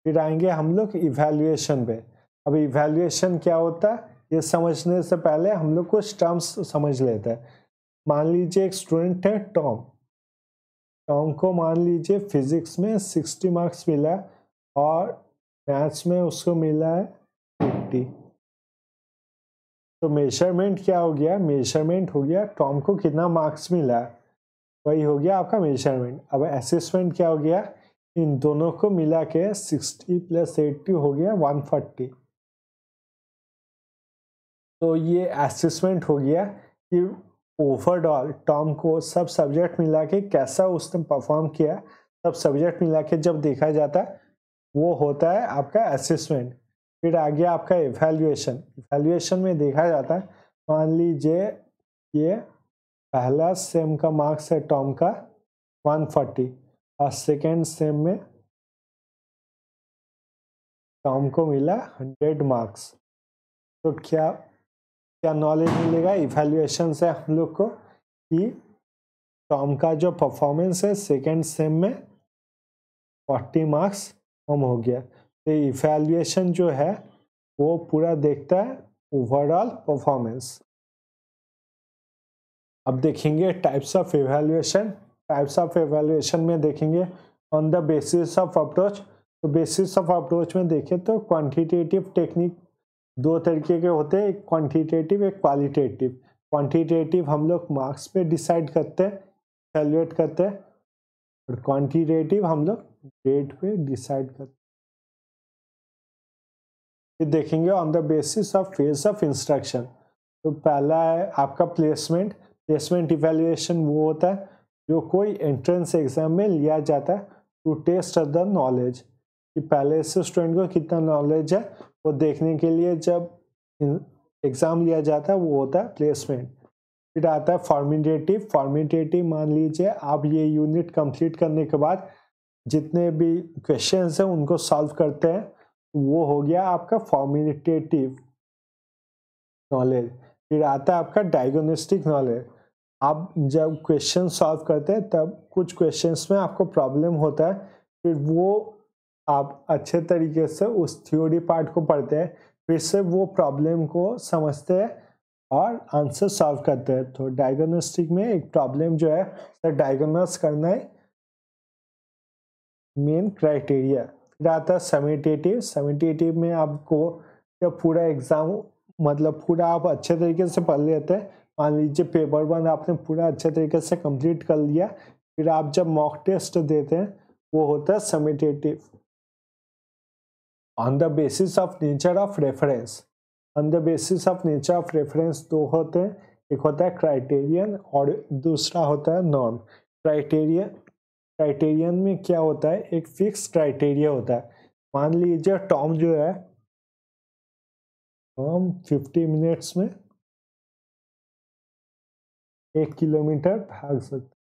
फिर आएंगे हम लोग इवेल्युएशन पे अब इवेल्युएशन क्या होता है ये समझने से पहले हम लोग कुछ टर्म्स समझ लेते हैं मान लीजिए एक स्टूडेंट है टॉम को मान लीजिए फिजिक्स में सिक्सटी मार्क्स मिला है और मैथ्स में उसको मिला है फिफ्टी तो मेजरमेंट क्या हो गया मेजरमेंट हो गया टॉम को कितना मार्क्स मिला है वही हो गया आपका मेजरमेंट अब असेसमेंट क्या हो गया इन दोनों को मिला के सिक्सटी प्लस एट्टी हो गया वन फोर्टी तो ये असेसमेंट हो गया कि ओवरऑल टॉम को सब सब्जेक्ट मिला के कैसा उसने परफॉर्म किया सब सब्जेक्ट मिला के जब देखा जाता है वो होता है आपका असेसमेंट फिर आ गया आपका इवेल्युएशन इवेल्युएशन में देखा जाता है मान लीजिए ये पहला सेम का मार्क्स है टॉम का 140 और सेकेंड सेम में टॉम को मिला 100 मार्क्स तो क्या क्या नॉलेज मिलेगा इवेल्युएशन से हम लोग को कि टॉम का जो परफॉर्मेंस है सेकेंड सेम में फोर्टी मार्क्स कम हो गया तो इवेल्युएशन जो है वो पूरा देखता है ओवरऑल परफॉर्मेंस अब देखेंगे types of evaluation types of evaluation में देखेंगे on the basis of approach तो बेसिस ऑफ अप्रोच में देखें तो क्वांटिटेटिव टेक्निक दो तरीके के होते हैं एक क्वान्टिटेटिव एक क्वालिटेटिव क्वान्टिटेटिव हम लोग मार्क्स पे डिसाइड करते हैं कैलकुलेट करते हैं और क्वान्टिटेटिव हम लोग डेट पे डिसाइड करते हैं ये देखेंगे on the basis of phase of instruction तो पहला है आपका प्लेसमेंट प्लेसमेंट इवेल्युएशन वो होता है जो कोई एंट्रेंस एग्जाम में लिया जाता है टू टेस्ट द नॉलेज कि पहले से स्टूडेंट को कितना नॉलेज है वो देखने के लिए जब एग्ज़ाम लिया जाता है वो होता है प्लेसमेंट फिर आता है फॉर्मिटेटिव फॉर्मिटेटिव मान लीजिए आप ये यूनिट कंप्लीट करने के बाद जितने भी क्वेश्चन हैं उनको सॉल्व करते हैं वो हो गया आपका फॉर्मिटेटिव नॉलेज फिर आता है आपका डायग्नोस्टिक नॉलेज आप जब क्वेश्चन सॉल्व करते हैं तब कुछ क्वेश्चंस में आपको प्रॉब्लम होता है फिर वो आप अच्छे तरीके से उस थ्योरी पार्ट को पढ़ते हैं फिर से वो प्रॉब्लम को समझते हैं और आंसर सॉल्व करते हैं तो डायग्नोस्टिक में एक प्रॉब्लम जो है डायग्नोस करना है मेन क्राइटेरिया फिर आता है समेटेटिव समिटेटिव में आपको जब पूरा एग्ज़ाम मतलब पूरा आप अच्छे तरीके से पढ़ लेते हैं मान लीजिए पेपर वन आपने पूरा अच्छे तरीके से कंप्लीट कर लिया फिर आप जब मॉक टेस्ट देते हैं वो होता है summative on the basis of nature of reference on the basis of nature of reference दो होते हैं एक होता है क्राइटेरियन और दूसरा होता है नॉर्म क्राइटेरियन क्राइटेरियन में क्या होता है एक फिक्स क्राइटेरिया होता है मान लीजिए टॉम जो है टॉम फिफ्टी मिनट्स में एक किलोमीटर भाग सकता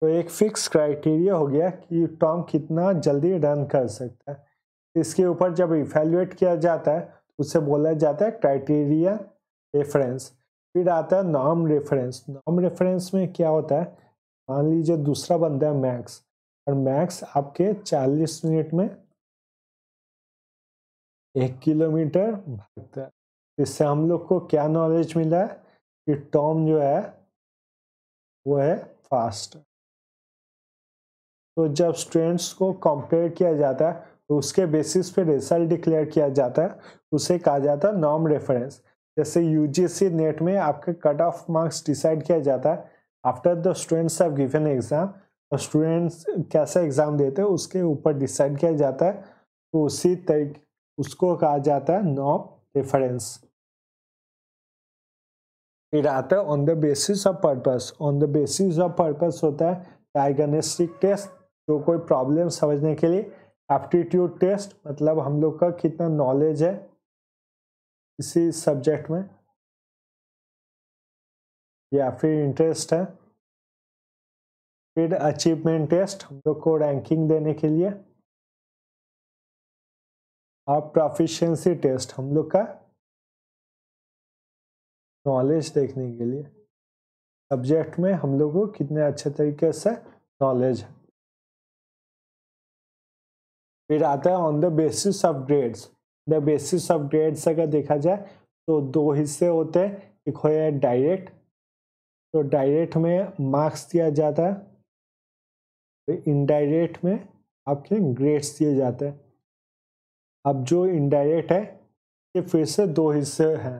तो एक फिक्स क्राइटेरिया हो गया कि टॉम कितना जल्दी रन कर सकता है इसके ऊपर जब इवेल्युएट किया जाता है उसे बोला जाता है क्राइटेरिया रेफरेंस फिर आता है नॉम रेफरेंस नॉम रेफरेंस में क्या होता है मान लीजिए दूसरा बंदा है मैक्स और मैक्स आपके 40 मिनट में एक किलोमीटर भागता है इससे हम लोग को क्या नॉलेज मिला है कि टॉम जो है वो है फास्ट तो जब स्टूडेंट्स को कंपेयर किया जाता है तो उसके बेसिस पे रिजल्ट डिक्लेयर किया जाता है उसे कहा जाता है नॉम रेफरेंस जैसे यू नेट में आपके कट ऑफ मार्क्स डिसाइड किया जाता है after the students have given exam और स्टूडेंट्स कैसा एग्ज़ाम देते हैं उसके ऊपर डिसाइड किया जाता है तो उसी तरीके उसको कहा जाता है नॉम रेफरेंस फिर आता है on the basis of purpose on the basis of purpose होता है डायग्नोस्टिक टेस्ट जो कोई प्रॉब्लम समझने के लिए एप्टीट्यूड टेस्ट मतलब हम लोग का कितना नॉलेज है इसी सब्जेक्ट में या फिर इंटरेस्ट है फिर अचीवमेंट टेस्ट हम लोग को रैंकिंग देने के लिए और प्रोफिशेंसी टेस्ट हम लोग का नॉलेज देखने के लिए सब्जेक्ट में हम लोग को कितने अच्छे तरीके से नॉलेज है फिर आता है on the basis of grades the basis of grades अगर देखा जाए तो दो हिस्से होते हैं एक हो है डायरेक्ट तो डायरेक्ट में मार्क्स दिया जाता है इनडायरेक्ट तो में आपके ग्रेड्स दिए जाते हैं अब जो इनडायरेक्ट है ये फिर से दो हिस्से हैं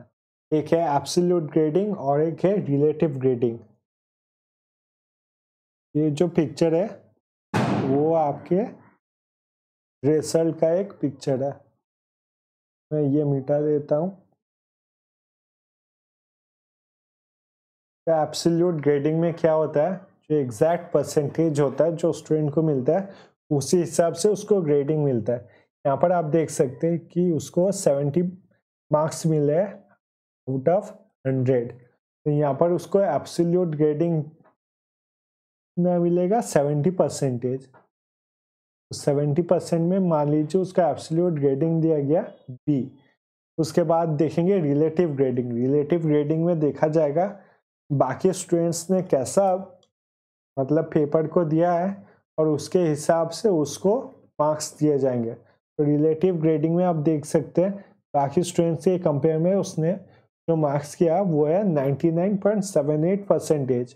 एक है एब्सोल्यूट ग्रेडिंग और एक है रिलेटिव ग्रेडिंग ये जो पिक्चर है वो आपके रिजल्ट का एक पिक्चर है मैं ये मिटा देता हूँ एब्सोल्यूट ग्रेडिंग में क्या होता है जो एग्जैक्ट परसेंटेज होता है जो स्टूडेंट को मिलता है उसी हिसाब से उसको ग्रेडिंग मिलता है यहाँ पर आप देख सकते हैं कि उसको सेवेंटी मार्क्स मिले आउट ऑफ हंड्रेड तो यहाँ पर उसको एब्सोल्यूट ग्रेडिंग ना मिलेगा सेवेंटी परसेंटेज सेवेंटी परसेंट में मान लीजिए उसका एब्सोल्यूट ग्रेडिंग दिया गया बी उसके बाद देखेंगे रिलेटिव ग्रेडिंग रिलेटिव ग्रेडिंग में देखा जाएगा बाकी स्टूडेंट्स ने कैसा मतलब पेपर को दिया है और उसके हिसाब से उसको मार्क्स दिए जाएंगे तो रिलेटिव ग्रेडिंग में आप देख सकते हैं बाकी स्टूडेंट्स के कंपेयर में उसने जो मार्क्स किया वो है पॉइंट परसेंटेज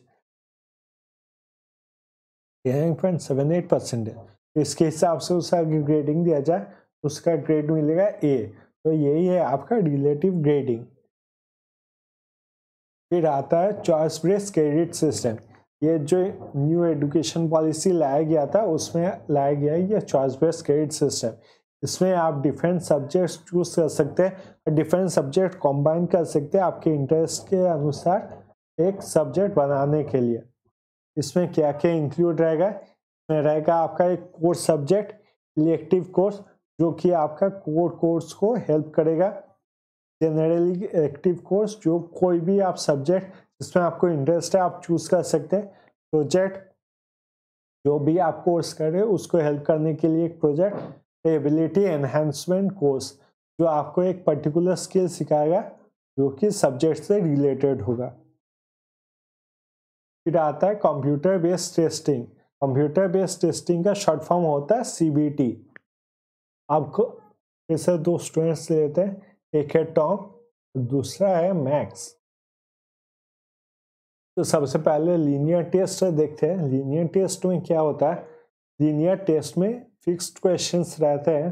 एट परसेंटेज इसके हिसाब से उसका ग्रेडिंग दिया जाए उसका ग्रेड मिलेगा ए तो यही है आपका रिलेटिव ग्रेडिंग फिर आता है चॉइस बेस्ड क्रेडिट सिस्टम ये जो न्यू एजुकेशन पॉलिसी लाया गया था उसमें लाया गया है ये चॉइस बेस्ड क्रेडिट सिस्टम इसमें आप डिफरेंट सब्जेक्ट्स चूज कर सकते हैं डिफरेंट सब्जेक्ट कॉम्बाइन कर सकते हैं आपके इंटरेस्ट के अनुसार एक सब्जेक्ट बनाने के लिए इसमें क्या क्या इंक्लूड रहेगा में रहेगा आपका एक कोर्स सब्जेक्ट इलेक्टिव कोर्स जो कि आपका कोर कोर्स को हेल्प करेगा जनरली एक्टिव कोर्स जो कोई भी आप सब्जेक्ट जिसमें आपको इंटरेस्ट है आप चूज कर सकते हैं प्रोजेक्ट जो भी आप कोर्स कर रहे हो उसको हेल्प करने के लिए एक प्रोजेक्ट एबिलिटी एनहेंसमेंट कोर्स जो आपको एक पर्टिकुलर स्किल सिखाएगा जो कि सब्जेक्ट से रिलेटेड होगा फिर आता है computer based testing computer based testing का शॉर्ट फॉर्म होता है सी बी टी आपको इसे दो स्टूडेंट्स लेते हैं एक है टॉम दूसरा है मैक्स तो सबसे पहले लीनियर टेस्ट देखते हैं लीनियर टेस्ट में क्या होता है लीनियर टेस्ट में फिक्स्ड क्वेश्चंस रहते हैं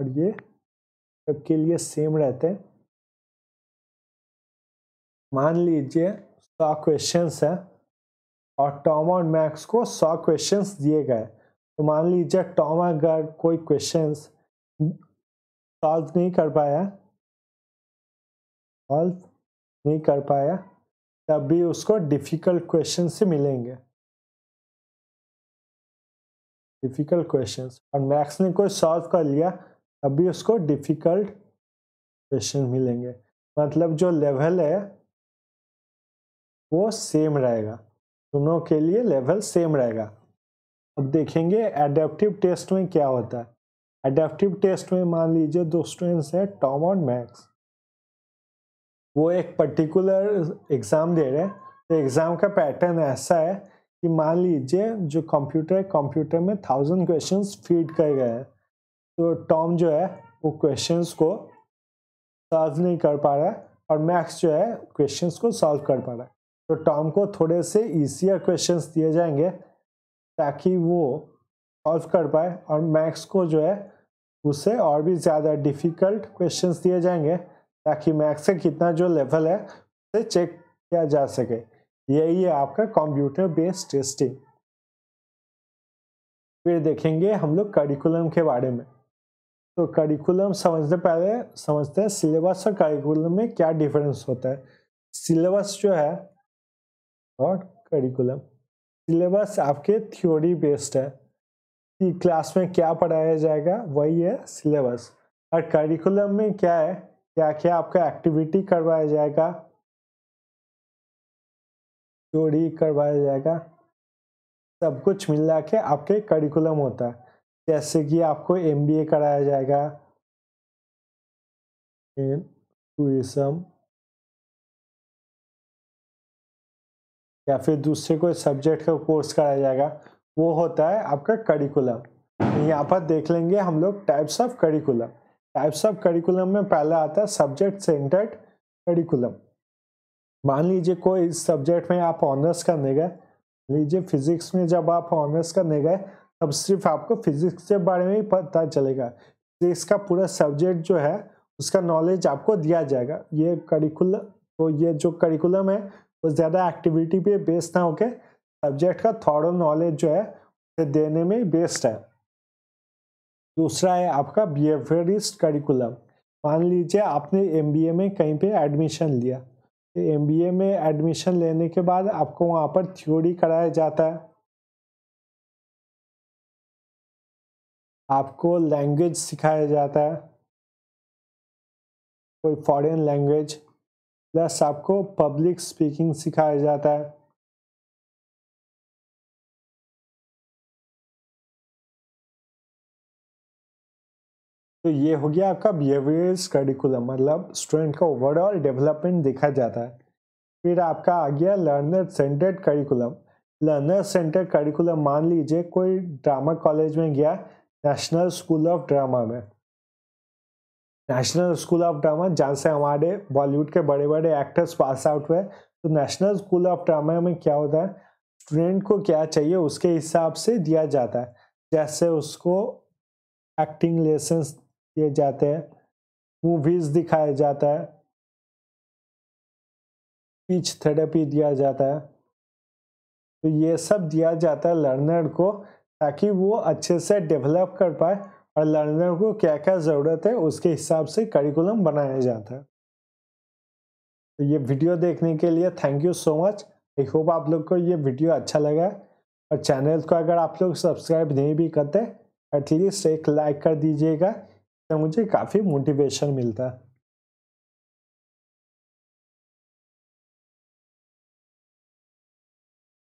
और ये सबके लिए सेम रहते हैं मान लीजिए सौ क्वेश्चंस हैं और टॉम और मैक्स को सौ क्वेश्चन दिए गए तो मान लीजिए टॉम अगर कोई क्वेश्चन सॉल्व नहीं कर पाया सॉल्व नहीं कर पाया तब भी उसको डिफ़िकल्ट क्वेश्चन से मिलेंगे डिफ़िकल्ट क्वेश्चन और मैक्स ने कोई सॉल्व कर लिया तब भी उसको डिफ़िकल्ट क्वेश्चन मिलेंगे मतलब जो लेवल है वो सेम रहेगा दोनों के लिए लेवल सेम रहेगा अब देखेंगे एडेप्टिव टेस्ट में क्या होता है एडेप्टिव टेस्ट में मान लीजिए दो स्टूडेंट्स हैं टॉम और मैक्स वो एक पर्टिकुलर एग्ज़ाम दे रहे हैं तो एग्ज़ाम का पैटर्न ऐसा है कि मान लीजिए जो कंप्यूटर है कंप्यूटर में थाउजेंड क्वेश्चन फीड कर गए हैं तो टॉम जो है वो क्वेश्चन को सॉल्व नहीं कर पा रहा है और मैक्स जो है क्वेश्चन को सॉल्व कर पा रहा है तो टॉम को थोड़े से ईजियर क्वेश्चंस दिए जाएंगे ताकि वो सॉल्व कर पाए और मैक्स को जो है उसे और भी ज़्यादा डिफ़िकल्ट क्वेश्चंस दिए जाएंगे ताकि मैक्स का कितना जो लेवल है उसे चेक किया जा सके यही है आपका कंप्यूटर बेस्ड टेस्टिंग फिर देखेंगे हम लोग करिकुलम के बारे में तो करिकुलम समझने पहले समझते हैं सिलेबस और करिकुलम में क्या डिफरेंस होता है सिलेबस जो है नॉट करिकुलम सिलेबस आपके थ्योरी बेस्ड है कि क्लास में क्या पढ़ाया जाएगा वही है सिलेबस और करिकुलम में क्या है क्या क्या आपका एक्टिविटी करवाया जाएगा थ्योरी करवाया जाएगा सब कुछ मिला के आपके करिकुलम होता है जैसे कि आपको एमबीए कराया जाएगा टूरिज्म या फिर दूसरे कोई सब्जेक्ट का कोर्स कराया जाएगा वो होता है आपका करिकुलम यहाँ पर देख लेंगे हम लोग types of curriculum types of curriculum में पहला आता है सब्जेक्ट सेंटर्ड करिकुलम मान लीजिए कोई सब्जेक्ट में आप ऑनर्स करने गए लीजिए फिजिक्स में जब आप ऑनर्स करने गए तब सिर्फ आपको फिजिक्स के बारे में ही पता चलेगा फिजिक्स का पूरा सब्जेक्ट जो है उसका नॉलेज आपको दिया जाएगा ये करिकुलम तो ये जो करिकुलम है वो ज़्यादा एक्टिविटी पे बेस्ड ना होके सब्जेक्ट का थॉरो नॉलेज जो है उसे देने में बेस्ड है दूसरा है आपका बिहेवियरिस्ट करिकुलम मान लीजिए आपने एम में कहीं पे एडमिशन लिया एम तो में एडमिशन लेने के बाद आपको वहाँ पर थ्योरी कराया जाता है आपको लैंग्वेज सिखाया जाता है कोई फॉरेन लैंग्वेज प्लस आपको पब्लिक स्पीकिंग सिखाया जाता है तो ये हो गया आपका बिहेवियर्स करिकुलम मतलब स्टूडेंट का ओवरऑल डेवलपमेंट देखा जाता है फिर आपका आ गया learner centred curriculum learner centre curriculum मान लीजिए कोई ड्रामा कॉलेज में गया नेशनल स्कूल ऑफ ड्रामा में नेशनल स्कूल ऑफ ड्रामा जहाँ से हमारे बॉलीवुड के बड़े बड़े एक्टर्स पास आउट हुए तो नेशनल स्कूल ऑफ ड्रामा में क्या होता है स्टूडेंट को क्या चाहिए उसके हिसाब से दिया जाता है जैसे उसको एक्टिंग लेसन्स दिए जाते हैं मूवीज दिखाया जाता है स्पीच थेरेपी दिया जाता है तो ये सब दिया जाता है लर्नर को ताकि वो अच्छे से डेवलप कर पाए और लर्नर को क्या क्या ज़रूरत है उसके हिसाब से करिकुलम बनाया जाता है तो ये वीडियो देखने के लिए thank you so much I hope आप लोग को ये वीडियो अच्छा लगा और चैनल को अगर आप लोग सब्सक्राइब नहीं भी करते एटलीस्ट एक लाइक कर दीजिएगा तो मुझे काफ़ी मोटिवेशन मिलता है